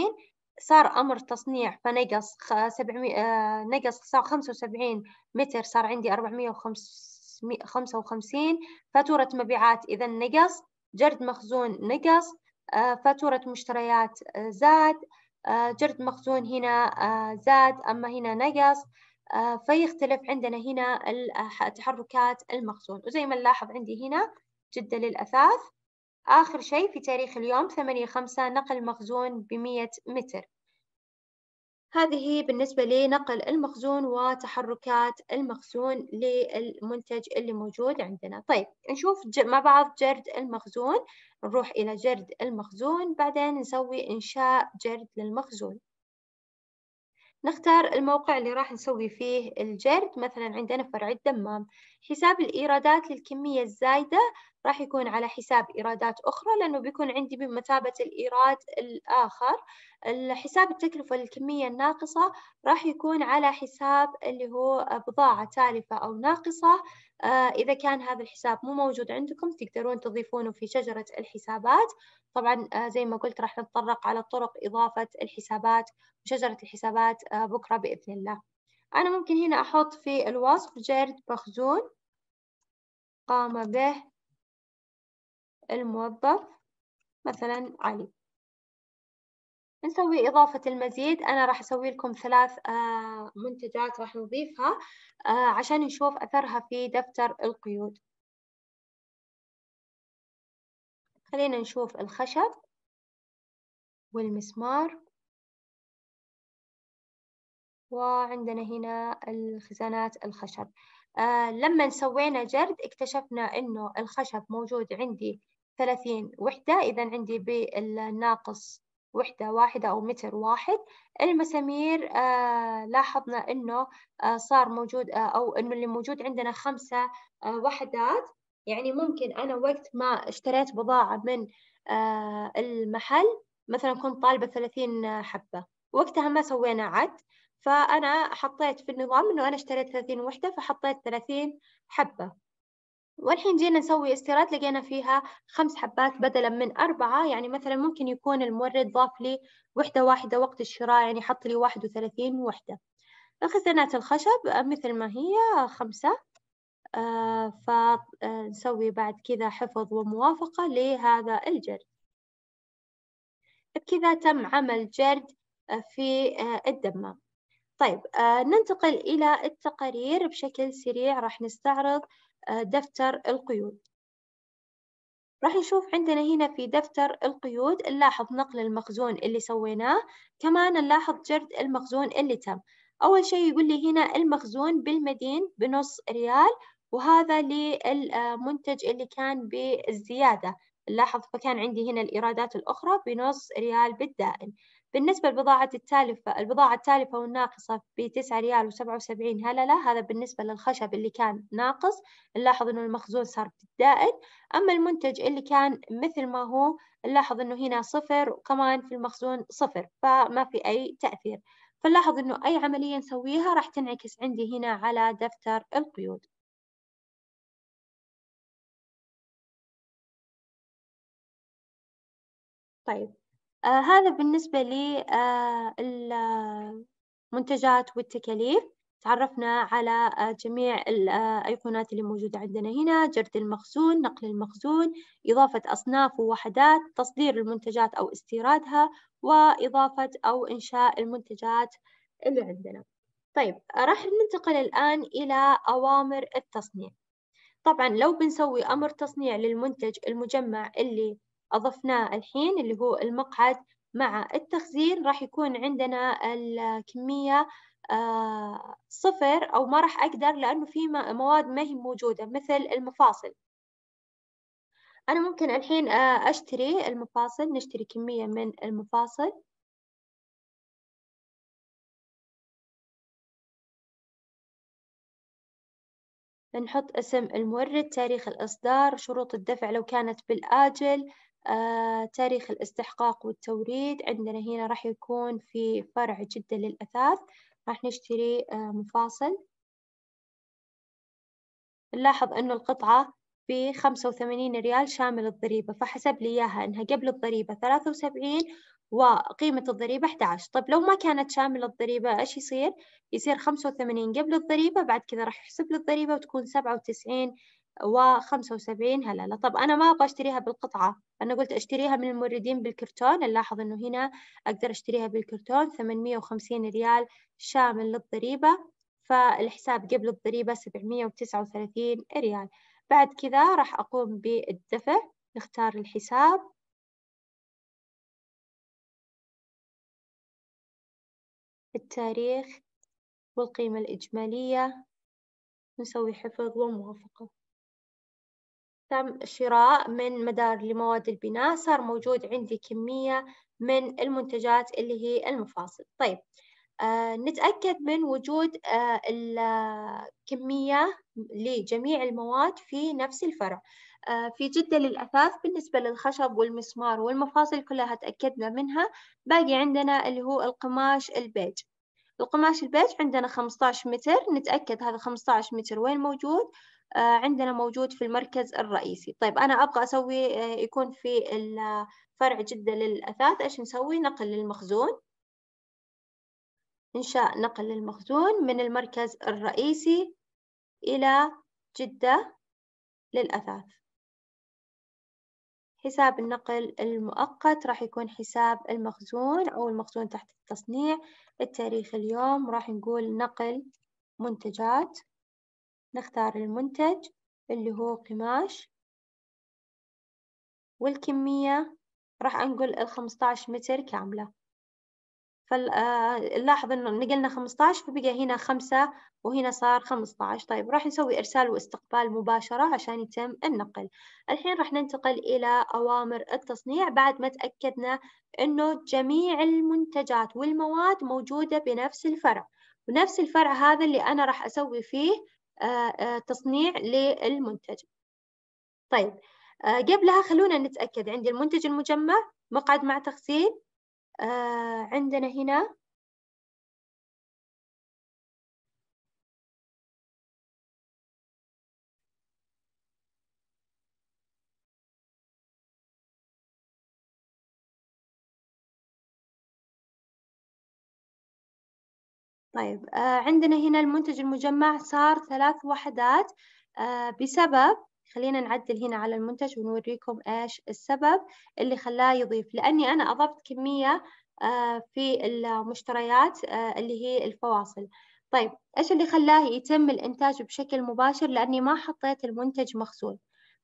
صار أمر تصنيع فنقص 700 آه، نقص صار 75 متر صار عندي 455 فاتورة مبيعات إذا نقص جرد مخزون نقص آه، فاتورة مشتريات آه، زاد جرد مخزون هنا زاد أما هنا نقص فيختلف عندنا هنا تحركات المخزون وزي ما نلاحظ عندي هنا جدة للأثاث آخر شيء في تاريخ اليوم 8/5 نقل مخزون بمية متر هذه بالنسبة لنقل المخزون وتحركات المخزون للمنتج اللي موجود عندنا طيب نشوف مع بعض جرد المخزون نروح إلى جرد المخزون بعدين نسوي إنشاء جرد للمخزون نختار الموقع اللي راح نسوي فيه الجرد مثلا عندنا فرع الدمام حساب الإيرادات للكمية الزايدة راح يكون على حساب إيرادات أخرى لأنه بيكون عندي بمثابة الإيراد الآخر حساب التكلفة للكمية الناقصة راح يكون على حساب اللي هو بضاعة تالفة أو ناقصة آه، إذا كان هذا الحساب مو موجود عندكم تقدرون تضيفونه في شجرة الحسابات طبعا آه، زي ما قلت راح نتطرق على طرق إضافة الحسابات وشجرة الحسابات آه، بكرة بإذن الله أنا ممكن هنا أحط في الوصف جيرد بخزون قام به الموظف مثلا علي نسوي إضافة المزيد أنا راح أسوي لكم ثلاث آه، منتجات راح نضيفها آه، عشان نشوف أثرها في دفتر القيود
خلينا نشوف الخشب والمسمار
وعندنا هنا الخزانات الخشب آه لما سوينا جرد اكتشفنا انه الخشب موجود عندي 30 وحدة اذا عندي بالناقص وحدة واحدة أو متر واحد المسامير آه، لاحظنا أنه آه، صار موجود آه، أو أنه اللي موجود عندنا خمسة وحدات يعني ممكن أنا وقت ما اشتريت بضاعة من المحل مثلا كنت طالبة ثلاثين حبة وقتها ما سوينا عد فأنا حطيت في النظام أنه أنا اشتريت ثلاثين وحدة فحطيت ثلاثين حبة والحين جينا نسوي استيراد لقينا فيها خمس حبات بدلا من أربعة يعني مثلا ممكن يكون المورد ضاف لي وحدة واحدة وقت الشراء يعني حط لي واحد وثلاثين وحدة خزانات الخشب مثل ما هي خمسة آه، فنسوي آه، بعد كذا حفظ وموافقة لهذا الجرد بكذا تم عمل جرد آه، في الدمام طيب ننتقل إلى التقارير بشكل سريع راح نستعرض آه، دفتر القيود راح نشوف عندنا هنا في دفتر القيود نلاحظ نقل المخزون اللي سويناه كمان نلاحظ جرد المخزون اللي تم أول شيء يقول لي هنا المخزون بالمدين بنص ريال وهذا للمنتج اللي كان بالزيادة نلاحظ فكان عندي هنا الإيرادات الأخرى بنص ريال بالدائن بالنسبة لبضاعة التالفة البضاعة التالفة والناقصة ب 9 ريال و77 هللة هذا بالنسبة للخشب اللي كان ناقص نلاحظ إنه المخزون صار بالدائد أما المنتج اللي كان مثل ما هو نلاحظ إنه هنا صفر وكمان في المخزون صفر فما في أي تأثير فنلاحظ إنه أي عملية نسويها راح تنعكس عندي هنا على دفتر القيود طيب آه هذا بالنسبة للمنتجات آه والتكاليف تعرفنا على آه، جميع الأيقونات آه، اللي موجودة عندنا هنا جرد المخزون نقل المخزون إضافة أصناف ووحدات تصدير المنتجات أو استيرادها وإضافة أو إنشاء المنتجات اللي عندنا طيب راح ننتقل الآن إلى أوامر التصنيع طبعا لو بنسوي أمر تصنيع للمنتج المجمع اللي أضفناه الحين اللي هو المقعد مع التخزين راح يكون عندنا الكمية آه صفر أو ما راح أقدر لأنه في مواد ما هي موجودة مثل المفاصل أنا ممكن الحين آه أشتري المفاصل نشتري كمية من المفاصل نحط اسم المورد تاريخ الإصدار شروط الدفع لو كانت بالآجل آه، تاريخ الاستحقاق والتوريد عندنا هنا راح يكون في فرع جدة للأثاث راح نشتري آه، مفاصل نلاحظ أنه القطعة ب 85 ريال شامل الضريبة فحسب لي إياها أنها قبل الضريبة 73 وقيمة الضريبة 11 طيب لو ما كانت شاملة الضريبة إيش يصير؟ يصير 85 قبل الضريبة بعد كذا راح يحسب لي الضريبة وتكون 97 و75 هللة طب أنا ما أبغى أشتريها بالقطعة أنا قلت أشتريها من الموردين بالكرتون نلاحظ أنه هنا أقدر أشتريها بالكرتون 850 ريال شامل للضريبة فالحساب قبل الضريبة 739 ريال بعد كذا راح أقوم بالدفع نختار
الحساب التاريخ والقيمة الإجمالية
نسوي حفظ وموافقة تم شراء من مدار لمواد البناء صار موجود عندي كمية من المنتجات اللي هي المفاصل طيب آه نتأكد من وجود آه الكمية لجميع المواد في نفس الفرع آه في جدة للأثاث بالنسبة للخشب والمسمار والمفاصل كلها تأكدنا منها باقي عندنا اللي هو القماش البيج القماش البيج عندنا 15 متر نتأكد هذا 15 متر وين موجود آه، عندنا موجود في المركز الرئيسي طيب أنا أبغى أسوي آه، يكون في الفرع آه، جدة للأثاث إيش نسوي نقل للمخزون إنشاء نقل للمخزون من المركز الرئيسي إلى جدة للأثاث حساب النقل المؤقت راح يكون حساب المخزون أو المخزون تحت التصنيع التاريخ اليوم راح نقول نقل منتجات نختار المنتج اللي هو قماش والكمية راح أنقل عشر متر كاملة فنلاحظ آه، إنه نقلنا عشر فبقى هنا خمسة وهنا صار عشر طيب راح نسوي إرسال واستقبال مباشرة عشان يتم النقل الحين راح ننتقل إلى أوامر التصنيع بعد ما تأكدنا إنه جميع المنتجات والمواد موجودة بنفس الفرع ونفس الفرع هذا اللي أنا راح أسوي فيه آه، آه، تصنيع للمنتج طيب آه، قبلها خلونا نتأكد عندي المنتج المجمع مقعد مع تغسيل عندنا هنا طيب آه عندنا هنا المنتج المجمع صار ثلاث وحدات آه بسبب خلينا نعدل هنا على المنتج ونوريكم إيش السبب اللي خلاه يضيف لأني أنا أضفت كمية آه في المشتريات آه اللي هي الفواصل طيب إيش اللي خلاه يتم الإنتاج بشكل مباشر لأني ما حطيت المنتج مخزون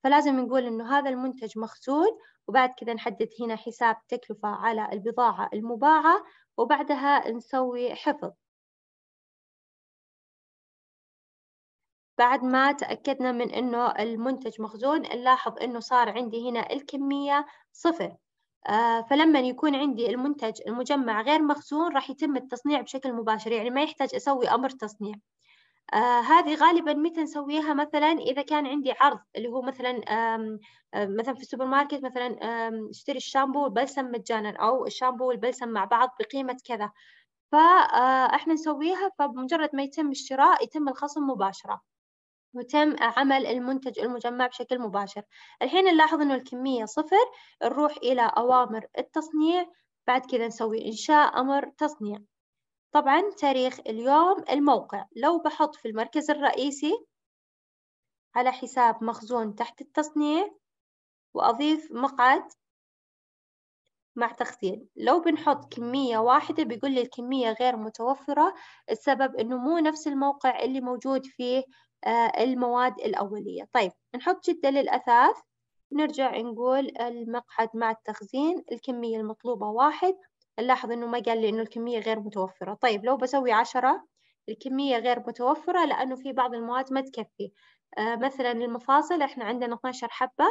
فلازم نقول إنه هذا المنتج مخزون وبعد كذا نحدد هنا حساب تكلفة على البضاعة المباعة وبعدها نسوي حفظ بعد ما تأكدنا من أنه المنتج مخزون نلاحظ أنه صار عندي هنا الكمية صفر آه، فلما يكون عندي المنتج المجمع غير مخزون راح يتم التصنيع بشكل مباشر يعني ما يحتاج أسوي أمر تصنيع آه هذه غالبا متى نسويها مثلا اذا كان عندي عرض اللي هو مثلا آم آم آه، مثلا في السوبر ماركت مثلا اشتري الشامبو والبلسم مجانا او الشامبو والبلسم مع بعض بقيمه كذا فاحنا آه، نسويها فبمجرد ما يتم الشراء يتم الخصم مباشره وتم عمل المنتج المجمع بشكل مباشر الحين نلاحظ أنه الكمية صفر نروح إلى أوامر التصنيع بعد كذا نسوي إنشاء أمر تصنيع طبعا تاريخ اليوم الموقع لو بحط في المركز الرئيسي على حساب مخزون تحت التصنيع وأضيف مقعد مع تخزين لو بنحط كمية واحدة بيقول لي الكمية غير متوفرة السبب أنه مو نفس الموقع اللي موجود فيه آه، المواد الأولية طيب نحط جدة للأثاث نرجع نقول المقعد مع التخزين الكمية المطلوبة واحد نلاحظ إنه ما قال لي إنه الكمية غير متوفرة طيب لو بسوي عشرة الكمية غير متوفرة لأنه في بعض المواد ما تكفي آه مثلا المفاصل إحنا عندنا 12 حبة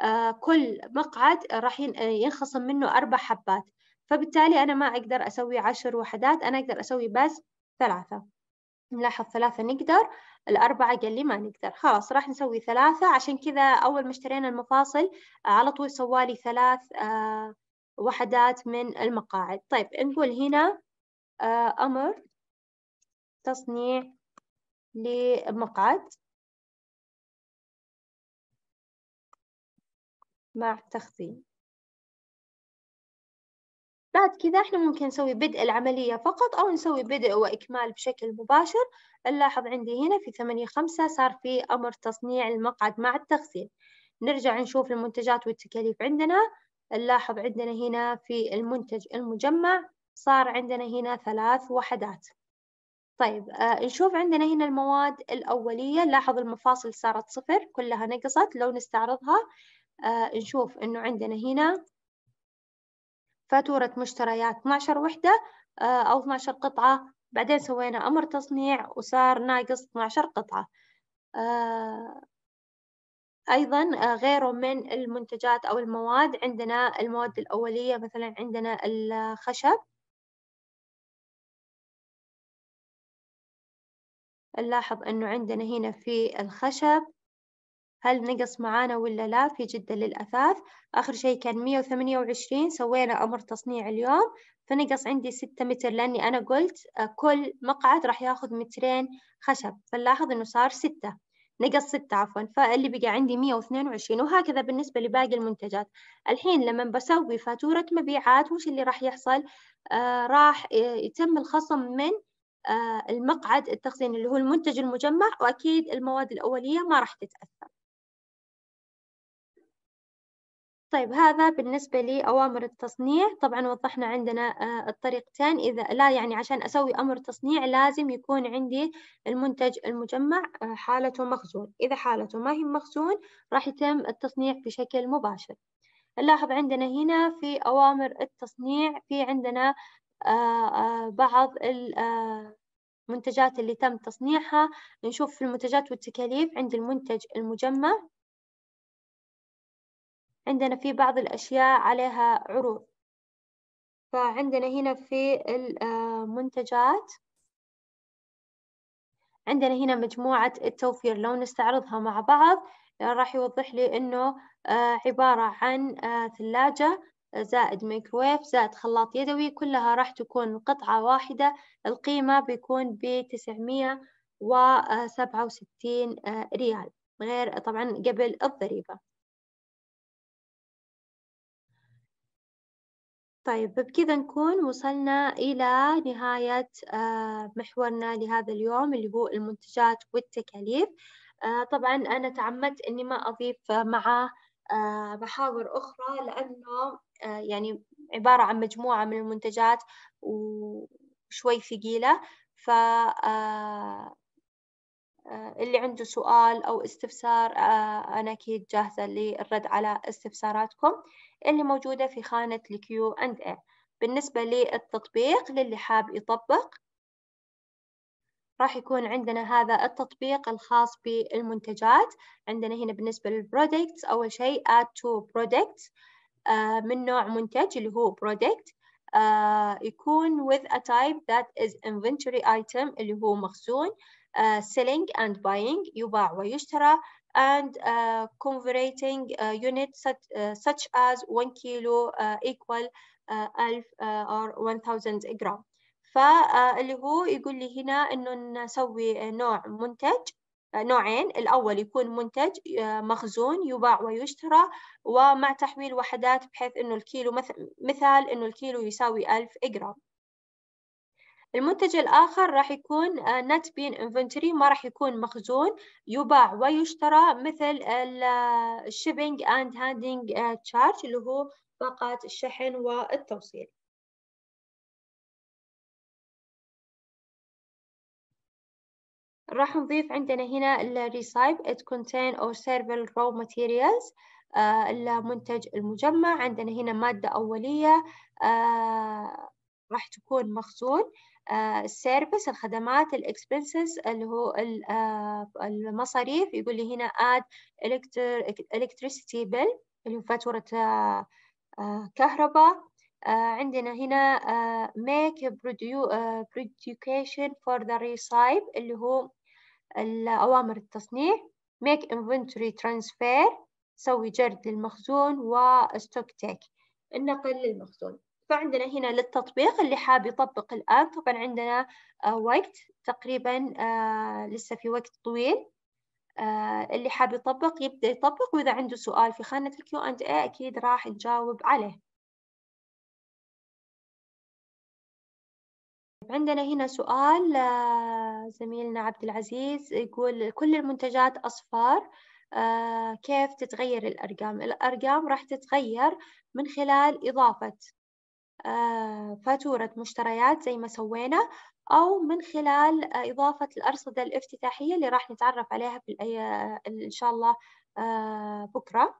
آه كل مقعد راح آه، ينخصم منه أربع حبات فبالتالي أنا ما أقدر أسوي عشر وحدات أنا أقدر أسوي بس ثلاثة نلاحظ ثلاثة نقدر الأربعة قال لي ما نقدر خلاص راح نسوي ثلاثة عشان كذا أول ما اشترينا المفاصل آه، على طول سوالي ثلاث آه، وحدات من المقاعد طيب نقول هنا آه، أمر تصنيع لمقعد
مع تخزين
بعد كذا احنا ممكن نسوي بدء العملية فقط أو نسوي بدء وإكمال بشكل مباشر نلاحظ عندي هنا في ثمانية خمسة صار في أمر تصنيع المقعد مع التغسيل نرجع نشوف المنتجات والتكاليف عندنا نلاحظ عندنا هنا في المنتج المجمع صار عندنا هنا ثلاث وحدات طيب آه نشوف عندنا هنا المواد الأولية لاحظ المفاصل صارت صفر كلها نقصت لو نستعرضها آه نشوف أنه عندنا هنا فاتورة مشتريات 12 وحدة آه، أو 12 قطعة بعدين سوينا أمر تصنيع وصار ناقص 12 قطعة آه، أيضا آه، غيره من المنتجات أو المواد عندنا المواد الأولية مثلا عندنا الخشب
نلاحظ أنه عندنا هنا
في الخشب هل نقص معانا ولا لا في جدة للأثاث آخر شيء كان 128 سوينا أمر تصنيع اليوم فنقص عندي 6 متر لأني أنا قلت كل مقعد راح ياخذ مترين خشب فنلاحظ إنه صار 6 نقص 6 عفوا فاللي بقى عندي 122 وهكذا بالنسبة لباقي المنتجات الحين لما بسوي فاتورة مبيعات وش اللي راح يحصل آه راح يتم الخصم من آه المقعد التخزين اللي هو المنتج المجمع وأكيد المواد الأولية ما راح تتأثر طيب هذا بالنسبة لأوامر التصنيع طبعا وضحنا عندنا آه، الطريقتين إذا لا يعني عشان أسوي أمر تصنيع لازم يكون عندي المنتج المجمع آه، حالته مخزون إذا حالته ما هي مخزون راح يتم التصنيع بشكل مباشر نلاحظ عندنا هنا في أوامر التصنيع في عندنا آه، بعض المنتجات اللي تم تصنيعها نشوف في المنتجات والتكاليف عند المنتج المجمع عندنا في بعض الأشياء عليها عروض فعندنا هنا في المنتجات عندنا هنا مجموعة التوفير لو نستعرضها مع بعض راح يوضح لي أنه آه، عبارة عن آه، ثلاجة آه، زائد ميكروويف زائد خلاط يدوي كلها راح تكون قطعة واحدة القيمة بيكون ب وسبعة وستين ريال غير طبعا قبل الضريبة طيب بكذا نكون وصلنا إلى نهاية آه، محورنا لهذا اليوم اللي هو المنتجات والتكاليف آه، طبعا أنا تعمدت أني ما أضيف مع آه، محاور أخرى لأنه يعني عبارة عن مجموعة من المنتجات وشوي ثقيلة ف آه، اللي عنده سؤال أو استفسار آه، أنا أكيد جاهزة للرد على استفساراتكم اللي موجودة في خانة الكيو أند إيه بالنسبة للتطبيق للي حاب يطبق راح يكون عندنا هذا التطبيق الخاص بالمنتجات عندنا هنا بالنسبة للبرودكتس أول شيء add to product آه، من نوع منتج اللي هو product يكون with a type that is inventory item اللي هو مخزون آه، selling and buying يباع ويشترى and uh, converting uh, آه، units such, uh, such as 1 kilo uh, equal uh, 1000 uh, or 1000 جرام فاللي هو يقول لي هنا انه نسوي نوع منتج نوعين الأول يكون منتج مخزون يباع ويشترى ومع تحويل وحدات بحيث أنه الكيلو مثل مثال أنه الكيلو يساوي 1000 جرام المنتج الآخر راح يكون نت بين انفنتوري ما راح يكون مخزون يباع ويشترى مثل آه، shipping and handling آه، charge اللي هو باقات الشحن والتوصيل راح نضيف عندنا هنا الريسايب it contain or serve raw materials آه، المنتج المجمع عندنا هنا مادة أولية آه راح تكون مخزون السيرفيس آه، الخدمات الاكسبنسز اللي هو آه، المصاريف يقول لي هنا اد الكتريسيتي بيل اللي هو فاتورة آه، كهرباء عندنا هنا make production for the ريسايب اللي هو الأوامر التصنيع make inventory transfer سوي جرد للمخزون و stock take النقل للمخزون فعندنا هنا للتطبيق اللي حاب يطبق الآن طبعا عندنا آه، وقت تقريبا آه، لسه في وقت طويل آه، اللي حاب يطبق يبدأ يطبق وإذا عنده سؤال في خانة الـ Q&A أكيد راح
نجاوب عليه
عندنا هنا سؤال زميلنا عبد العزيز يقول كل المنتجات أصفار كيف تتغير الأرقام؟ الأرقام راح تتغير من خلال إضافة آه، فاتورة مشتريات زي ما سوينا أو من خلال آه، إضافة الأرصدة الافتتاحية اللي راح نتعرف عليها في إن شاء الله آه، بكرة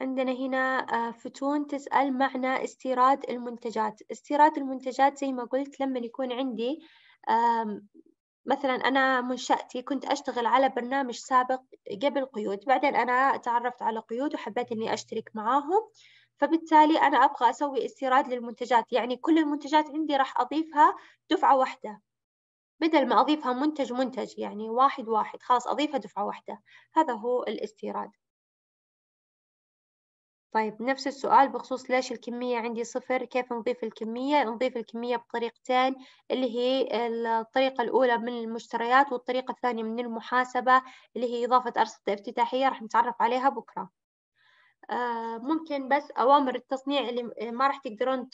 عندنا هنا فتون تسأل معنى استيراد المنتجات استيراد المنتجات زي ما قلت لما يكون عندي مثلا أنا منشأتي كنت أشتغل على برنامج سابق قبل قيود بعدين أنا تعرفت على قيود وحبيت أني أشترك معاهم فبالتالي أنا أبغى أسوي استيراد للمنتجات يعني كل المنتجات عندي راح أضيفها دفعة واحدة بدل ما أضيفها منتج منتج يعني واحد واحد خلاص أضيفها دفعة واحدة هذا هو الاستيراد طيب نفس السؤال بخصوص ليش الكمية عندي صفر كيف نضيف الكمية نضيف الكمية بطريقتين اللي هي الطريقة الأولى من المشتريات والطريقة الثانية من المحاسبة اللي هي إضافة أرصدة افتتاحية راح نتعرف عليها بكرة آه، ممكن بس أوامر التصنيع اللي ما راح تقدرون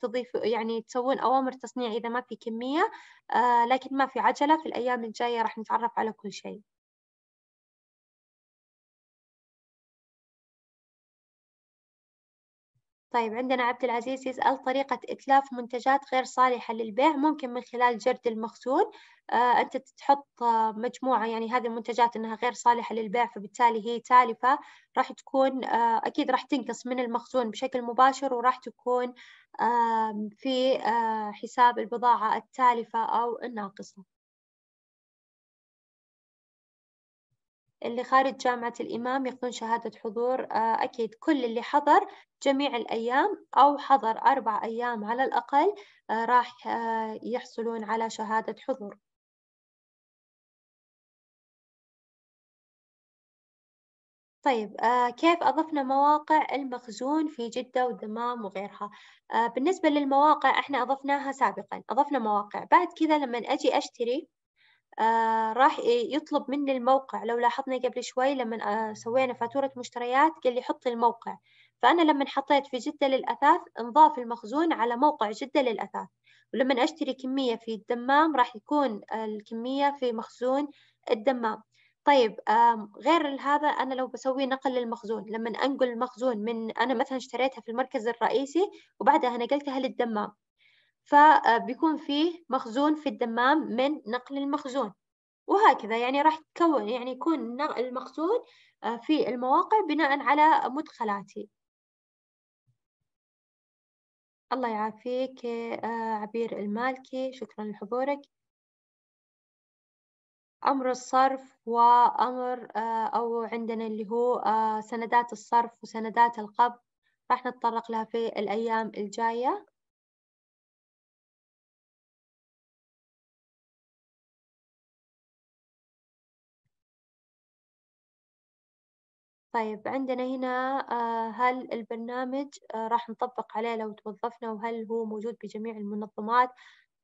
تضيف يعني تسوون أوامر تصنيع إذا ما في كمية آه، لكن ما في عجلة في الأيام الجاية راح نتعرف على كل شيء طيب عندنا عبد العزيز يسأل طريقة إتلاف منتجات غير صالحة للبيع ممكن من خلال جرد المخزون آه، أنت تحط آه، مجموعة يعني هذه المنتجات أنها غير صالحة للبيع فبالتالي هي تالفة راح تكون آه، أكيد راح تنقص من المخزون بشكل مباشر وراح تكون في حساب البضاعة التالفة أو الناقصة اللي خارج جامعة الإمام ياخذون شهادة حضور آه، أكيد كل اللي حضر جميع الأيام أو حضر أربع أيام على الأقل آه، راح آه، يحصلون على شهادة حضور طيب كيف أضفنا مواقع المخزون في جدة والدمام وغيرها بالنسبة للمواقع إحنا أضفناها سابقا أضفنا مواقع بعد كذا لما أجي أشتري آه، راح يطلب مني الموقع لو لاحظنا قبل شوي لما آه، سوينا فاتورة مشتريات قال لي حط الموقع فأنا لما حطيت في جدة للأثاث انضاف المخزون على موقع جدة للأثاث ولما أشتري كمية في الدمام راح يكون الكمية في مخزون الدمام طيب غير هذا أنا لو بسوي نقل للمخزون لما أنقل المخزون من أنا مثلا اشتريتها في المركز الرئيسي وبعدها نقلتها للدمام فبيكون فيه مخزون في الدمام من نقل المخزون وهكذا يعني راح تكون يعني يكون المخزون آه، في المواقع بناء على مدخلاتي الله يعافيك آه، عبير المالكي شكرا لحضورك أمر الصرف وأمر آه، أو عندنا اللي هو سندات الصرف وسندات القبض راح نتطرق لها في الأيام الجاية طيب عندنا هنا آه، هل البرنامج آه، راح نطبق عليه لو توظفنا وهل هو موجود بجميع المنظمات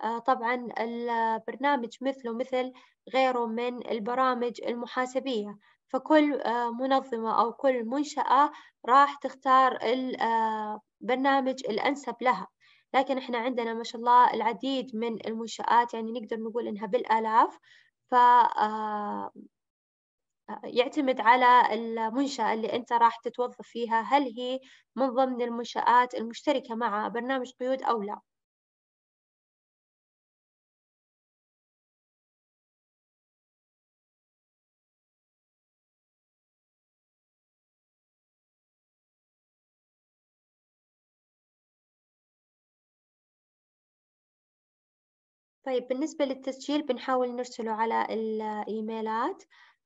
آه، طبعا البرنامج مثله مثل غيره من البرامج المحاسبية فكل منظمة أو كل منشأة راح تختار البرنامج الأنسب لها لكن احنا عندنا ما شاء الله العديد من المنشآت يعني نقدر نقول إنها بالآلاف ف يعتمد على المنشأة اللي أنت راح تتوظف فيها هل هي من ضمن المنشآت المشتركة مع برنامج قيود أو لا طيب بالنسبة للتسجيل بنحاول نرسله على الإيميلات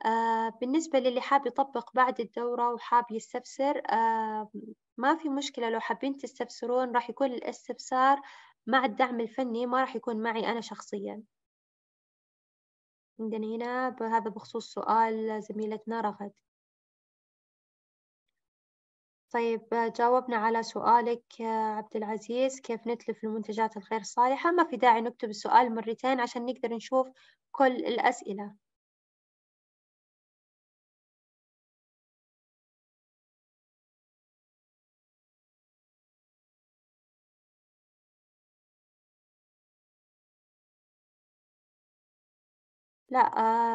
آه، بالنسبة للي حاب يطبق بعد الدورة وحاب يستفسر آه، ما في مشكلة لو حابين تستفسرون راح يكون الاستفسار مع الدعم الفني ما راح يكون معي أنا شخصيا عندنا هنا هذا بخصوص سؤال زميلتنا رغد طيب جاوبنا على سؤالك آه، عبد العزيز كيف نتلف المنتجات الغير صالحة ما في داعي نكتب السؤال مرتين عشان نقدر نشوف كل
الأسئلة
لا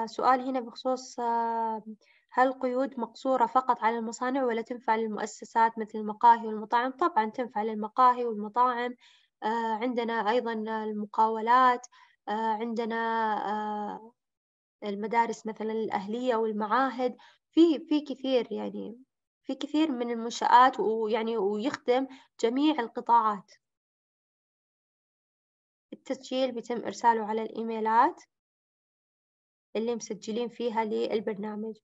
آه، سؤال هنا بخصوص آه، هل القيود مقصورة فقط على المصانع ولا تنفع للمؤسسات مثل المقاهي والمطاعم؟ طبعا تنفع للمقاهي والمطاعم آه، عندنا أيضا المقاولات عندنا المدارس مثلا الأهلية والمعاهد في في كثير يعني في كثير من المنشآت ويعني ويخدم جميع القطاعات التسجيل بيتم إرساله على الإيميلات اللي مسجلين فيها للبرنامج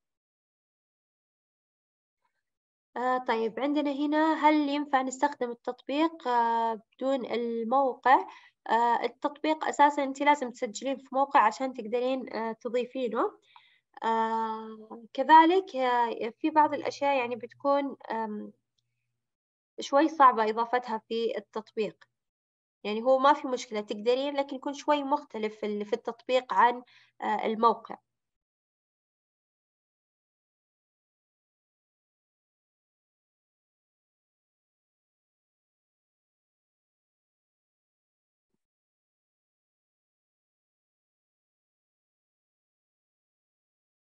آه طيب عندنا هنا هل ينفع نستخدم التطبيق آه بدون الموقع آه التطبيق أساسا أنت لازم تسجلين في موقع عشان تقدرين آه، تضيفينه آه، كذلك آه، في بعض الأشياء يعني بتكون شوي صعبة إضافتها في التطبيق يعني هو ما في مشكلة تقدرين لكن يكون شوي مختلف في التطبيق عن
آه، الموقع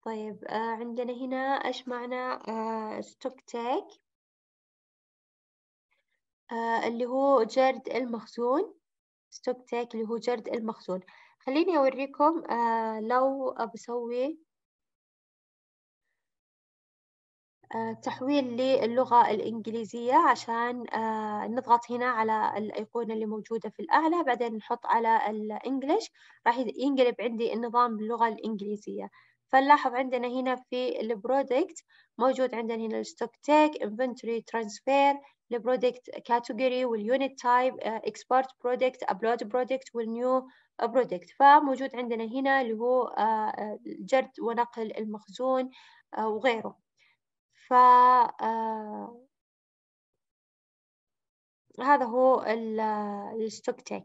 طيب آه، عندنا هنا ايش معنى آه،
ستوك تيك آه، اللي هو جرد المخزون ستوك تاك اللي هو جرد المخزون خليني أوريكم آه لو بسوي آه، تحويل للغة الإنجليزية عشان آه، نضغط هنا على الأيقونة اللي موجودة في الأعلى بعدين نحط على الإنجليش راح ينقلب عندي النظام باللغة الإنجليزية فنلاحظ عندنا هنا في البرودكت موجود عندنا هنا الستوك تيك انفنتوري ترانسفير البرودكت كاتيجوري واليونت تايب اكسبورت برودكت ابلود برودكت والنيو برودكت فموجود عندنا هنا اللي هو آه، آه، جرد ونقل المخزون آه، وغيره ف هذا هو
الستوك تيك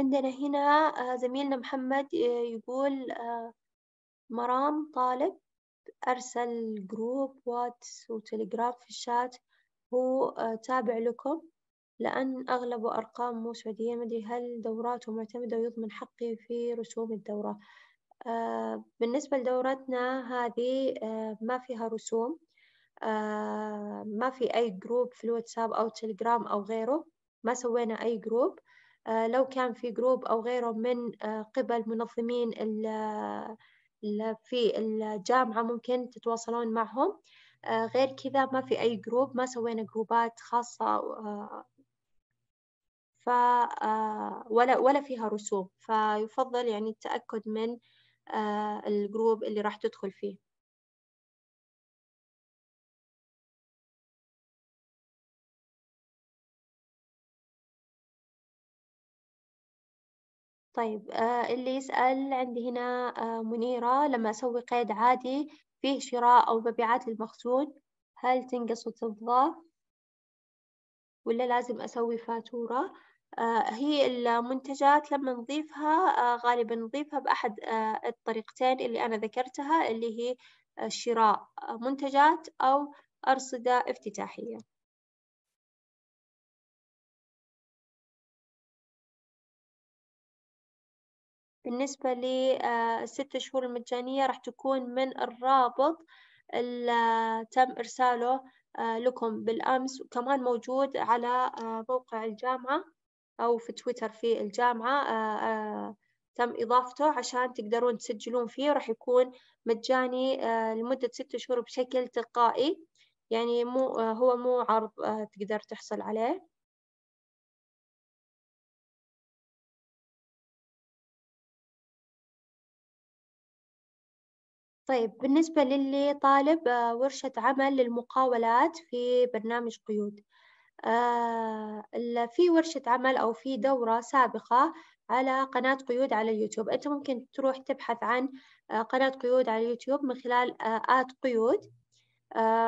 عندنا هنا آه، زميلنا محمد آه، يقول آه، مرام طالب أرسل جروب واتس وتليجرام في الشات هو تابع لكم لأن أغلبه أرقام مو سعودية مدري هل دوراته معتمدة ويضمن حقي في رسوم الدورة بالنسبة لدورتنا هذه ما فيها رسوم ما في أي جروب في الواتساب أو تليجرام أو غيره ما سوينا أي جروب آه، لو كان في جروب أو غيره من آه، قبل منظمين في الجامعة ممكن تتواصلون معهم آه، غير كذا ما في أي جروب ما سوينا جروبات خاصة ف ولا ولا فيها رسوم فيفضل يعني التأكد من الجروب اللي راح تدخل فيه طيب آه، اللي يسأل عندي هنا آه، منيرة لما أسوي قيد عادي فيه شراء أو مبيعات للمخزون هل تنقص وتضاف ولا لازم أسوي فاتورة؟ آه، هي المنتجات لما نضيفها غالبا نضيفها بأحد الطريقتين اللي أنا ذكرتها اللي هي شراء منتجات أو أرصدة افتتاحية. بالنسبة للست آه، شهور المجانية راح تكون من الرابط اللي آه، تم إرساله آه، لكم بالأمس وكمان موجود على موقع الجامعة أو في تويتر في الجامعة تم إضافته عشان تقدرون تسجلون فيه راح يكون مجاني لمدة ست شهور بشكل تلقائي يعني مو هو مو عرض تقدر تحصل عليه طيب بالنسبة للي طالب آه، ورشة عمل للمقاولات في برنامج قيود آه، في ورشة عمل أو في دورة سابقة على قناة قيود على اليوتيوب أنت ممكن تروح تبحث عن آه، قناة قيود على اليوتيوب من خلال آت قيود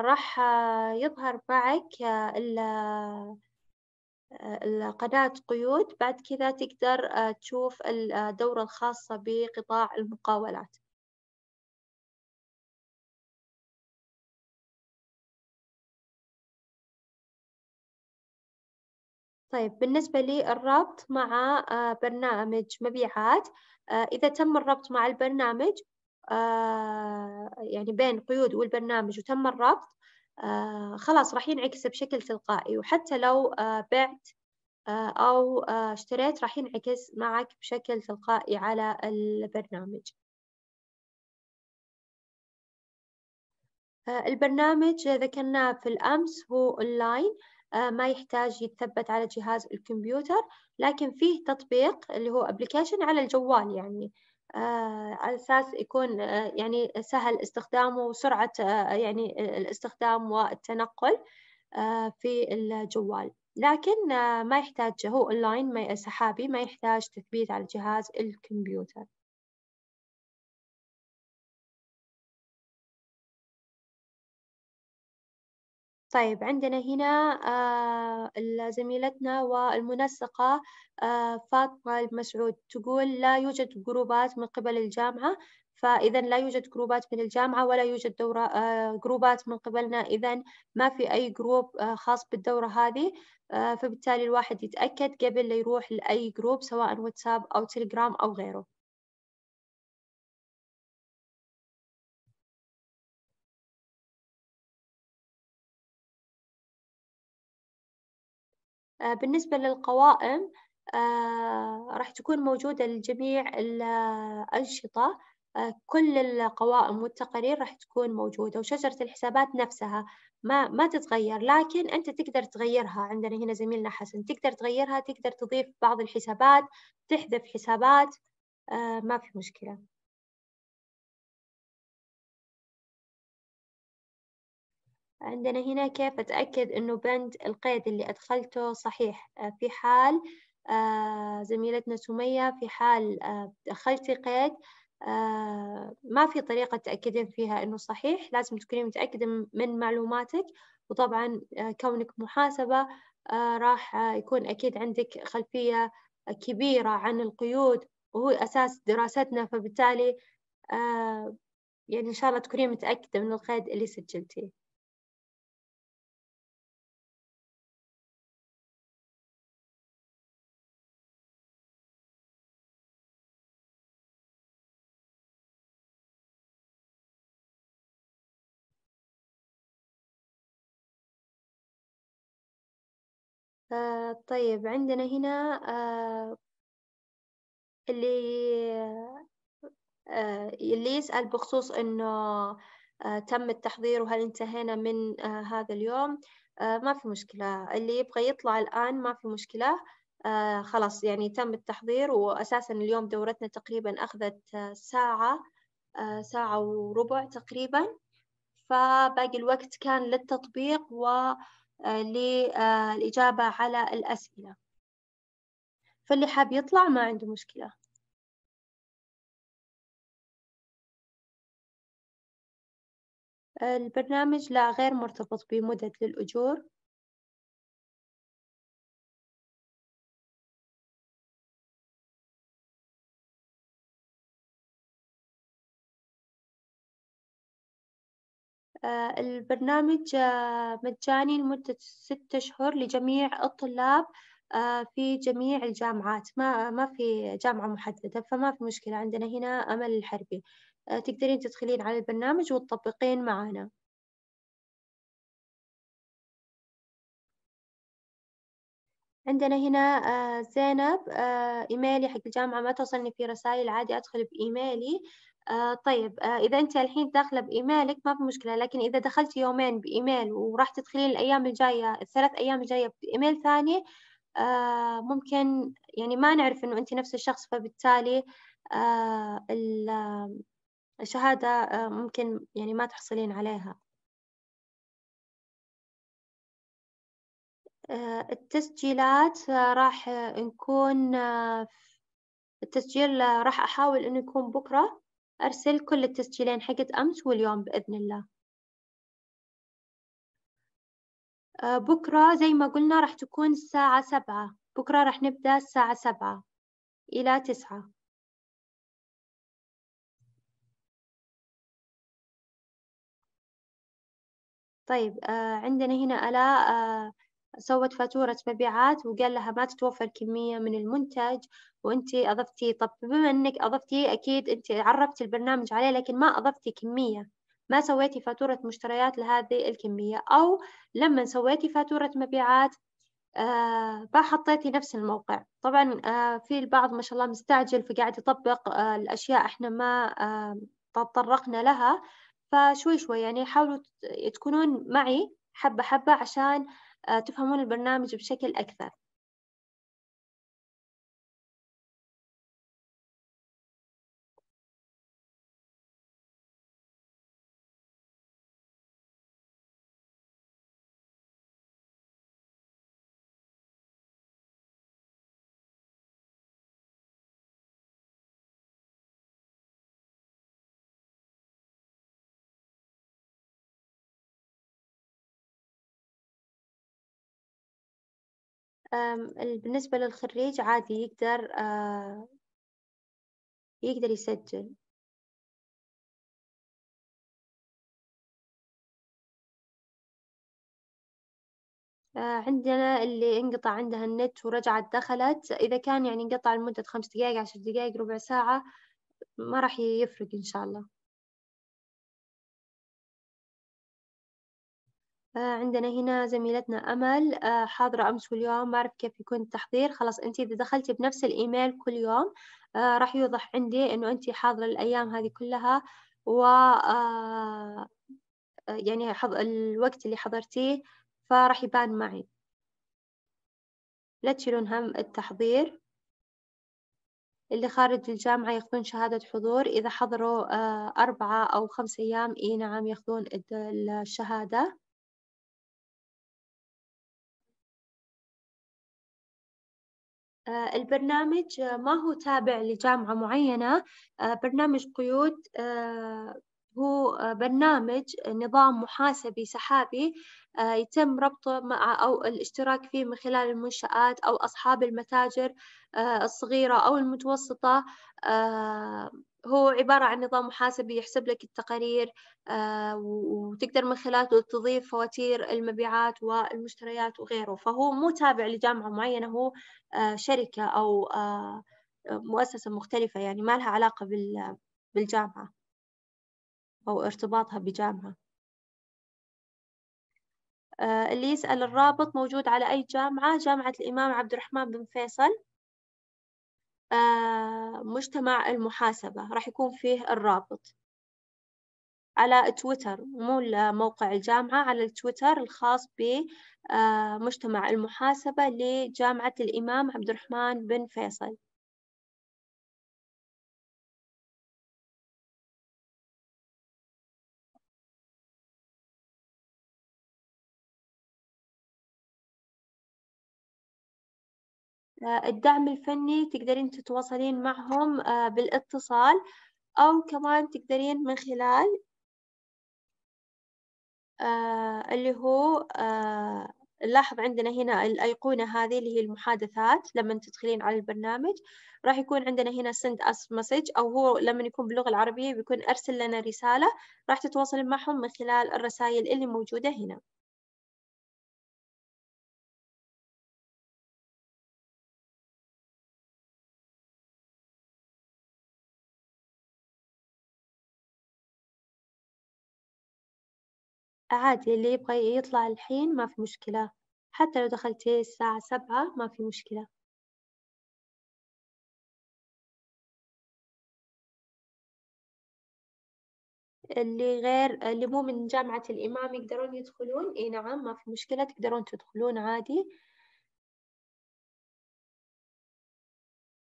راح يظهر معك قناة قيود بعد كذا تقدر تشوف الدورة الخاصة بقطاع المقاولات طيب بالنسبة للربط مع آه، برنامج مبيعات آه، إذا تم الربط مع البرنامج آه، يعني بين قيود والبرنامج وتم الربط خلاص راح ينعكس بشكل تلقائي وحتى لو بعت أو اشتريت راح ينعكس معك بشكل تلقائي على البرنامج البرنامج ذكرناه في الأمس هو أونلاين آه، ما يحتاج يتثبت على جهاز الكمبيوتر لكن فيه تطبيق اللي هو ابلكيشن على الجوال يعني آه، على أساس يكون آه، يعني سهل استخدامه وسرعة يعني الاستخدام والتنقل في الجوال لكن ما يحتاج هو أونلاين سحابي ما يحتاج تثبيت على جهاز الكمبيوتر
طيب عندنا هنا
آه، زميلتنا والمنسقة آه، فاطمة المسعود تقول لا يوجد جروبات من قبل الجامعة فإذا لا يوجد جروبات من الجامعة ولا يوجد دورة آه، جروبات من قبلنا إذا ما في أي جروب خاص بالدورة هذه فبالتالي الواحد يتأكد قبل لا يروح لأي جروب سواء واتساب أو تليجرام أو غيره آه، بالنسبة للقوائم آه، راح تكون موجودة لجميع الأنشطة آه، كل القوائم والتقارير راح تكون موجودة وشجرة الحسابات نفسها ما ما تتغير لكن أنت تقدر تغيرها عندنا هنا زميلنا حسن تقدر تغيرها تقدر تضيف بعض الحسابات تحذف حسابات ما في مشكلة عندنا هنا كيف أتأكد أنه بند القيد اللي أدخلته صحيح آه، في حال آه، زميلتنا سمية في حال آه، دخلتي قيد ما في طريقة تأكدين فيها أنه صحيح لازم تكوني متأكدة من معلوماتك وطبعا كونك محاسبة راح يكون أكيد عندك خلفية كبيرة عن القيود وهو أساس دراستنا فبالتالي يعني إن شاء الله تكوني متأكدة من القيد اللي سجلتيه آه طيب عندنا هنا آه اللي آه اللي يسأل بخصوص إنه آه تم التحضير وهل انتهينا من آه هذا اليوم آه ما في مشكلة اللي يبغى يطلع الآن ما في مشكلة آه خلاص يعني تم التحضير وأساسا اليوم دورتنا تقريبا أخذت آه، ساعة آه ساعة وربع تقريبا فباقي الوقت كان للتطبيق و آه للإجابة على الأسئلة فاللي حاب يطلع ما عنده
مشكلة البرنامج لا غير مرتبط بمدد للأجور
آه، البرنامج آه، مجاني لمدة ستة شهور لجميع الطلاب آه، في جميع الجامعات ما ما في جامعة محددة فما في مشكلة عندنا هنا أمل الحربي تقدرين تدخلين على البرنامج وتطبقين معنا عندنا هنا زينب إيميلي حق الجامعة ما توصلني في رسائل عادي أدخل بإيميلي آه طيب آه إذا أنت الحين داخلة بإيميلك ما في مشكلة لكن إذا دخلت يومين بإيميل وراح تدخلين الأيام الجاية الثلاث أيام الجاية بإيميل ثاني آه ممكن يعني ما نعرف إنه أنت نفس الشخص فبالتالي آه، آه، الشهادة آه، ممكن يعني ما تحصلين عليها التسجيلات راح نكون التسجيل راح أحاول إنه يكون بكرة أرسل كل التسجيلين حقت أمس واليوم بإذن الله آه، بكرة زي ما قلنا راح تكون الساعة سبعة بكرة راح نبدأ الساعة سبعة إلى تسعة طيب آه، عندنا هنا ألاء آه، سوت فاتورة مبيعات وقال لها ما تتوفر كمية من المنتج وانت اضفتي طب بما انك اضفتي اكيد انت عرفت البرنامج عليه لكن ما اضفتي كمية ما سويتي فاتورة مشتريات لهذه الكمية او لما سويتي فاتورة مبيعات آه ما حطيتي نفس الموقع طبعا آه في البعض ما شاء الله مستعجل فقاعد يطبق آه الاشياء احنا ما آه تطرقنا لها فشوي شوي يعني حاولوا تكونون معي حبة حبة عشان آه آه، تفهمون البرنامج بشكل أكثر
بالنسبة للخريج عادي يقدر آه، يقدر يسجل آه،
عندنا اللي انقطع عندها النت ورجعت دخلت إذا كان يعني انقطع لمدة خمس دقايق عشر دقايق ربع ساعة ما راح يفرق إن شاء الله آه، عندنا هنا زميلتنا أمل آه، حاضرة أمس واليوم ما أعرف كيف يكون التحضير خلاص أنت إذا دخلتي بنفس الإيميل كل يوم آه، راح يوضح عندي أنه أنت حاضرة الأيام هذه كلها و يعني الوقت اللي حضرتيه فراح يبان معي لا تشيلون هم التحضير اللي خارج الجامعة ياخذون شهادة حضور إذا حضروا أربعة أو خمس أيام إي نعم ياخذون الشهادة آه، البرنامج آه، ما هو تابع لجامعة معينة آه، برنامج قيود هو برنامج نظام محاسبي سحابي يتم ربطه مع أو الاشتراك فيه من خلال المنشآت أو أصحاب المتاجر الصغيرة أو المتوسطة هو عبارة عن نظام محاسبي يحسب لك التقارير آه، وتقدر من خلاله تضيف فواتير المبيعات والمشتريات وغيره فهو مو تابع لجامعة معينة هو آه، شركة أو آه، مؤسسة مختلفة يعني ما لها علاقة بالجامعة أو ارتباطها بجامعة اللي يسأل الرابط موجود على أي جامعة جامعة الإمام عبد الرحمن بن فيصل آه، مجتمع المحاسبة راح يكون فيه الرابط على تويتر مو موقع الجامعة على التويتر الخاص بمجتمع آه، المحاسبة لجامعة الإمام عبد الرحمن بن فيصل الدعم الفني تقدرين تتواصلين معهم آه، بالاتصال أو كمان تقدرين من خلال آه، اللي هو نلاحظ آه، عندنا هنا الأيقونة هذه اللي هي المحادثات لما تدخلين على البرنامج راح يكون عندنا هنا send us message أو هو لما يكون باللغة العربية بيكون أرسل لنا رسالة راح تتواصل معهم من خلال الرسائل اللي موجودة هنا
عادي اللي يبغى يطلع الحين ما في مشكلة حتى لو دخلتي الساعة سبعة ما في مشكلة اللي
غير اللي مو من جامعة الإمام يقدرون يدخلون؟ إي نعم ما في مشكلة تقدرون تدخلون عادي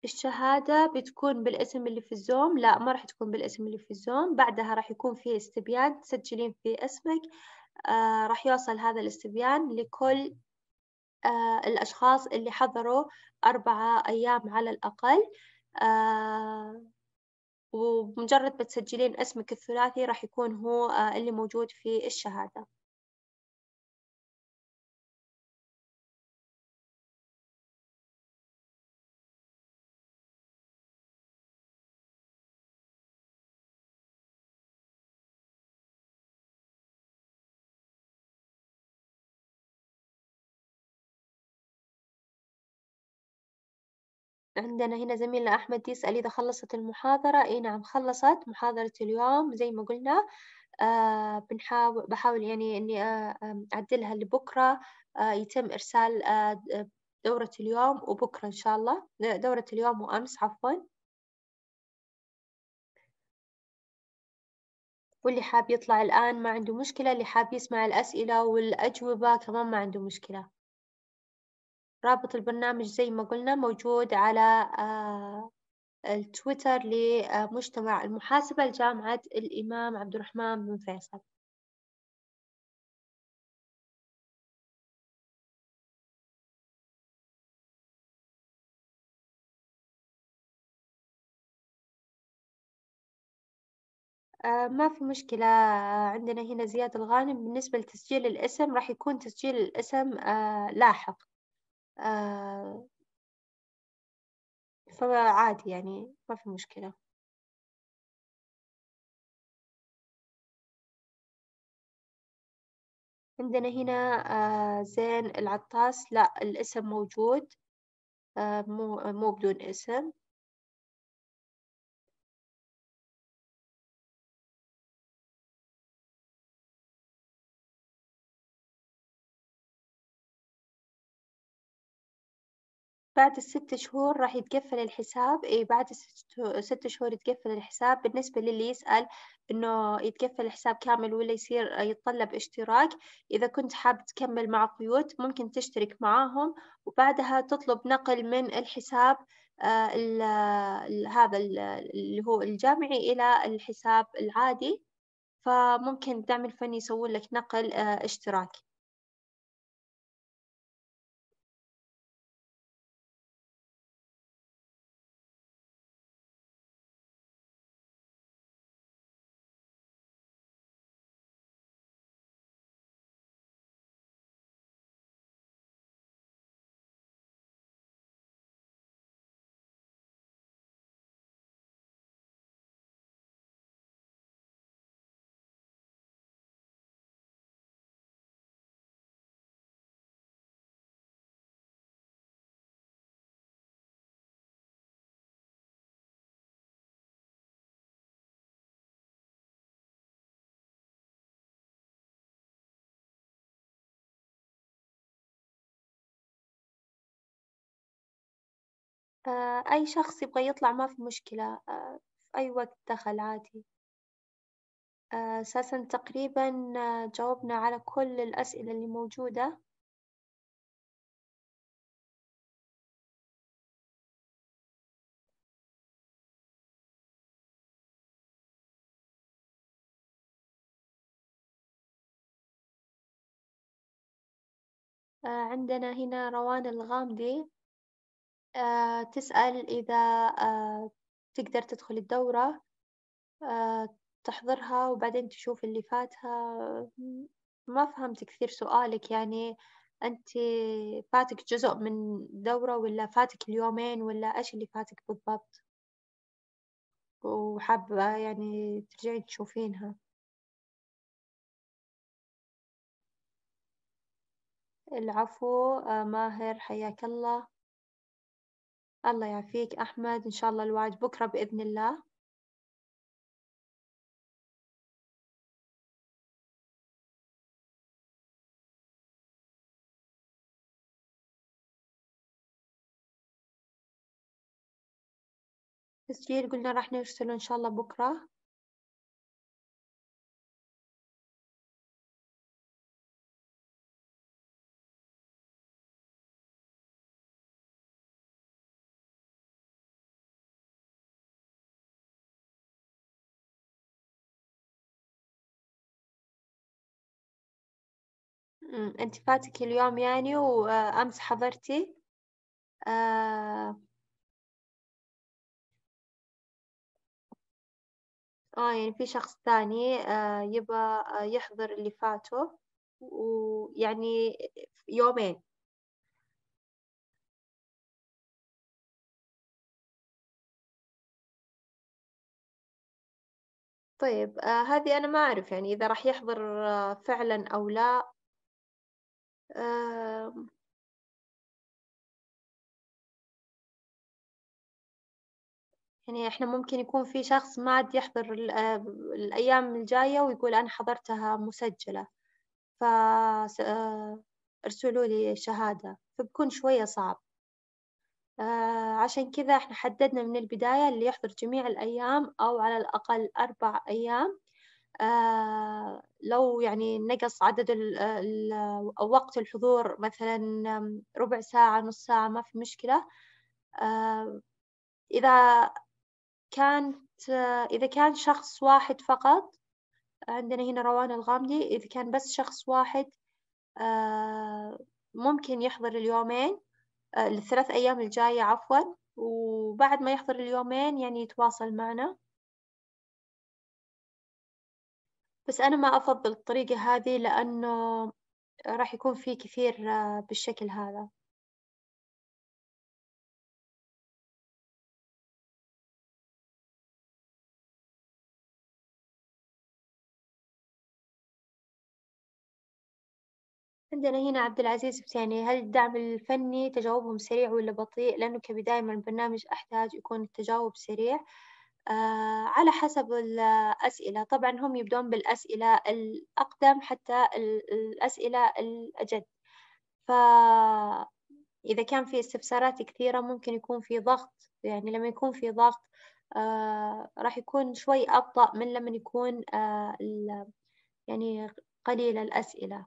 الشهادة بتكون بالاسم اللي في الزوم لا ما راح تكون بالاسم اللي في الزوم بعدها راح يكون في استبيان تسجلين في اسمك آه راح يوصل هذا الاستبيان لكل آه الأشخاص اللي حضروا أربعة أيام على الأقل آه ومجرد بتسجلين اسمك الثلاثي راح يكون
هو آه، اللي موجود في الشهادة
عندنا هنا زميلنا أحمد يسأل إذا خلصت المحاضرة إي نعم خلصت محاضرة اليوم زي ما قلنا آه بنحاول بحاول يعني إني آه، أعدلها لبكرة آه يتم إرسال آه دورة اليوم وبكرة إن شاء الله دورة اليوم وأمس عفوا واللي حاب يطلع الآن ما عنده مشكلة اللي حاب يسمع الأسئلة والأجوبة كمان ما عنده مشكلة رابط البرنامج زي ما قلنا موجود على آه، التويتر لمجتمع المحاسبة لجامعة الإمام عبد الرحمن
بن فيصل آه، ما في مشكلة
آه، عندنا هنا زياد الغانم بالنسبة لتسجيل الاسم راح يكون تسجيل الاسم لاحق آه، فعادي
يعني ما في مشكلة عندنا هنا آه، زين العطاس لا الاسم موجود آه، مو مو بدون اسم
بعد الست شهور راح يتقفل الحساب اي بعد الست شهور يتقفل الحساب بالنسبة للي يسأل إنه يتقفل الحساب كامل ولا يصير آه، يتطلب اشتراك إذا كنت حاب تكمل مع قيود ممكن تشترك معاهم وبعدها تطلب نقل من الحساب الـ آه، الـ هذا الـ اللي هو الجامعي إلى الحساب العادي فممكن الدعم الفني يسوون لك نقل آه، اشتراكي
آه، أي شخص يبغى يطلع
ما في مشكلة آه، في أي وقت دخل عادي آه، أساسا تقريبا جاوبنا على كل الأسئلة اللي موجودة
عندنا
هنا روان الغامدي آه، تسأل إذا آه، تقدر تدخل الدورة آه، تحضرها وبعدين تشوف اللي فاتها ما فهمت كثير سؤالك يعني أنت فاتك جزء من دورة ولا فاتك اليومين ولا إيش اللي فاتك بالضبط وحابة يعني ترجعين تشوفينها
العفو ماهر حياك الله الله يعافيك أحمد إن شاء الله الوعد بكرة بإذن الله تسجيل قلنا راح نرسله إن شاء الله بكرة أنت فاتك اليوم يعني وأمس حضرتي آه
آه يعني في شخص ثاني آه يبى آه، يحضر اللي فاته ويعني يومين
طيب آه هذه أنا ما أعرف يعني إذا راح يحضر آه فعلا أو لا
يعني احنا ممكن يكون في شخص ما عاد يحضر الأيام الجاية ويقول أنا حضرتها مسجلة فارسلوا آه، لي شهادة فبكون شوية صعب آه، عشان كذا احنا حددنا من البداية اللي يحضر جميع الأيام أو على الأقل أربع أيام آه، لو يعني نقص عدد وقت الحضور مثلا ربع ساعة نص ساعة ما في مشكلة آه، إذا كانت إذا كان شخص واحد فقط عندنا هنا روان الغامدي إذا كان بس شخص واحد آه، ممكن يحضر اليومين الثلاث أيام الجاية عفوا وبعد ما يحضر اليومين يعني يتواصل معنا بس أنا ما أفضل الطريقة هذه لأنه راح يكون في كثير آه، بالشكل هذا عندنا هنا عبد العزيز بتاني هل الدعم الفني تجاوبهم سريع ولا بطيء لأنه كبداية من البرنامج أحتاج يكون التجاوب سريع آه، على حسب الأسئلة طبعا هم يبدون بالأسئلة الأقدم حتى الأسئلة الأجد فإذا كان في استفسارات كثيرة ممكن يكون في ضغط يعني لما يكون في ضغط آه راح يكون شوي أبطأ من لما يكون آه يعني قليل الأسئلة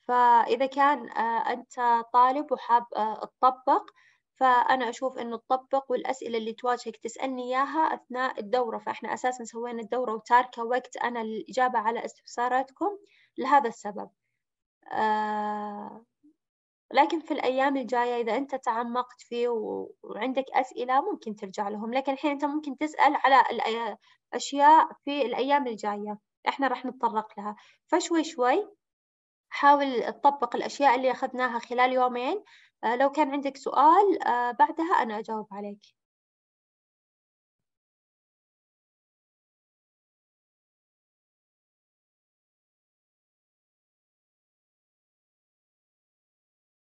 فإذا كان آه أنت طالب وحاب آه، تطبق فأنا أشوف إنه تطبق والأسئلة اللي تواجهك تسألني إياها أثناء الدورة فإحنا أساسا سوينا الدورة وتاركة وقت أنا الإجابة على استفساراتكم لهذا السبب آه لكن في الأيام الجاية إذا أنت تعمقت فيه وعندك أسئلة ممكن ترجع لهم لكن الحين أنت ممكن تسأل على أشياء في الأيام الجاية إحنا راح نتطرق لها فشوي شوي حاول تطبق الأشياء اللي أخذناها خلال يومين آه، لو كان عندك سؤال آه، بعدها أنا أجاوب عليك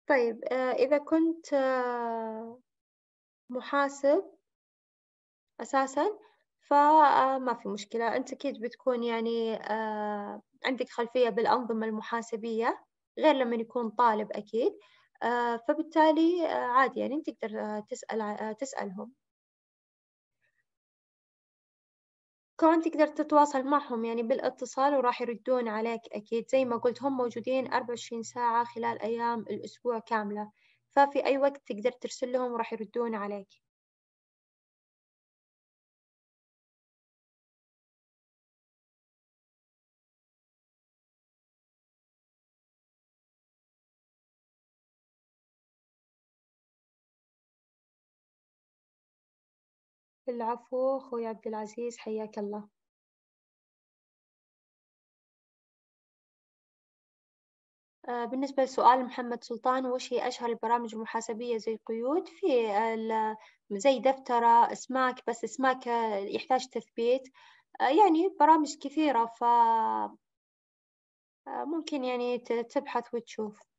طيب آه، إذا كنت محاسب أساسا فما في مشكلة أنت أكيد بتكون يعني عندك خلفية بالأنظمة المحاسبية غير لما يكون طالب أكيد آه، فبالتالي آه، عادي يعني أنت تقدر آه، تسأل تسألهم كمان تقدر تتواصل معهم يعني بالاتصال وراح يردون عليك أكيد زي ما قلت هم موجودين 24 ساعة خلال أيام الأسبوع كاملة ففي أي وقت تقدر ترسل لهم وراح يردون عليك.
العفو خويا عبد العزيز حياك الله
آه، بالنسبة لسؤال محمد سلطان وش هي أشهر البرامج المحاسبية زي قيود في زي دفترة اسماك بس اسماك يحتاج تثبيت آه، يعني برامج كثيرة ف آه، ممكن يعني تبحث وتشوف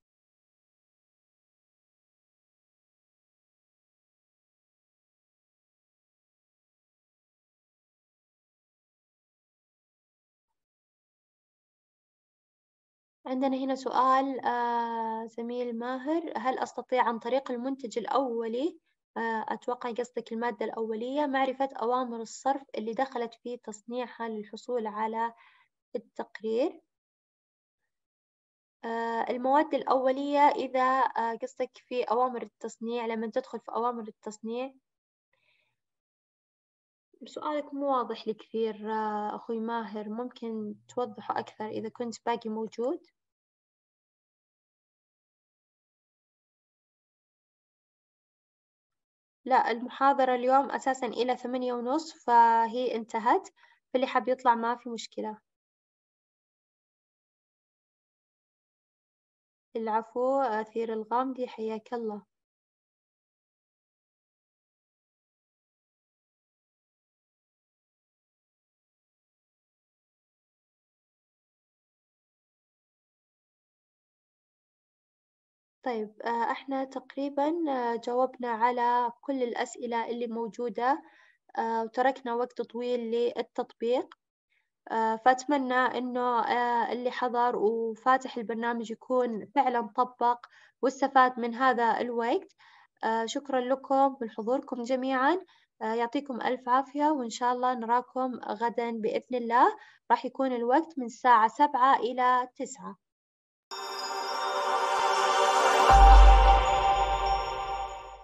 عندنا هنا سؤال آه، زميل ماهر هل أستطيع عن طريق المنتج الأولي آه، أتوقع قصدك المادة الأولية معرفة أوامر الصرف اللي دخلت في تصنيعها للحصول على التقرير آه، المواد الأولية إذا قصدك في أوامر التصنيع لما تدخل في أوامر التصنيع سؤالك مو واضح لي كثير أخوي ماهر ممكن توضحه
أكثر إذا كنت باقي موجود
لا المحاضرة اليوم أساسا إلى ثمانية ونص فهي انتهت فاللي حاب يطلع ما في مشكلة
العفو أثير الغامدي حياك الله طيب آه،
احنا تقريبا آه، جاوبنا على كل الأسئلة اللي موجودة آه، وتركنا وقت طويل للتطبيق فأتمنى أنه اللي حضر وفاتح البرنامج يكون فعلا طبق واستفاد من هذا الوقت شكرا لكم ولحضوركم جميعا يعطيكم ألف عافية وإن شاء الله نراكم غدا بإذن الله راح يكون الوقت من الساعة سبعة إلى تسعة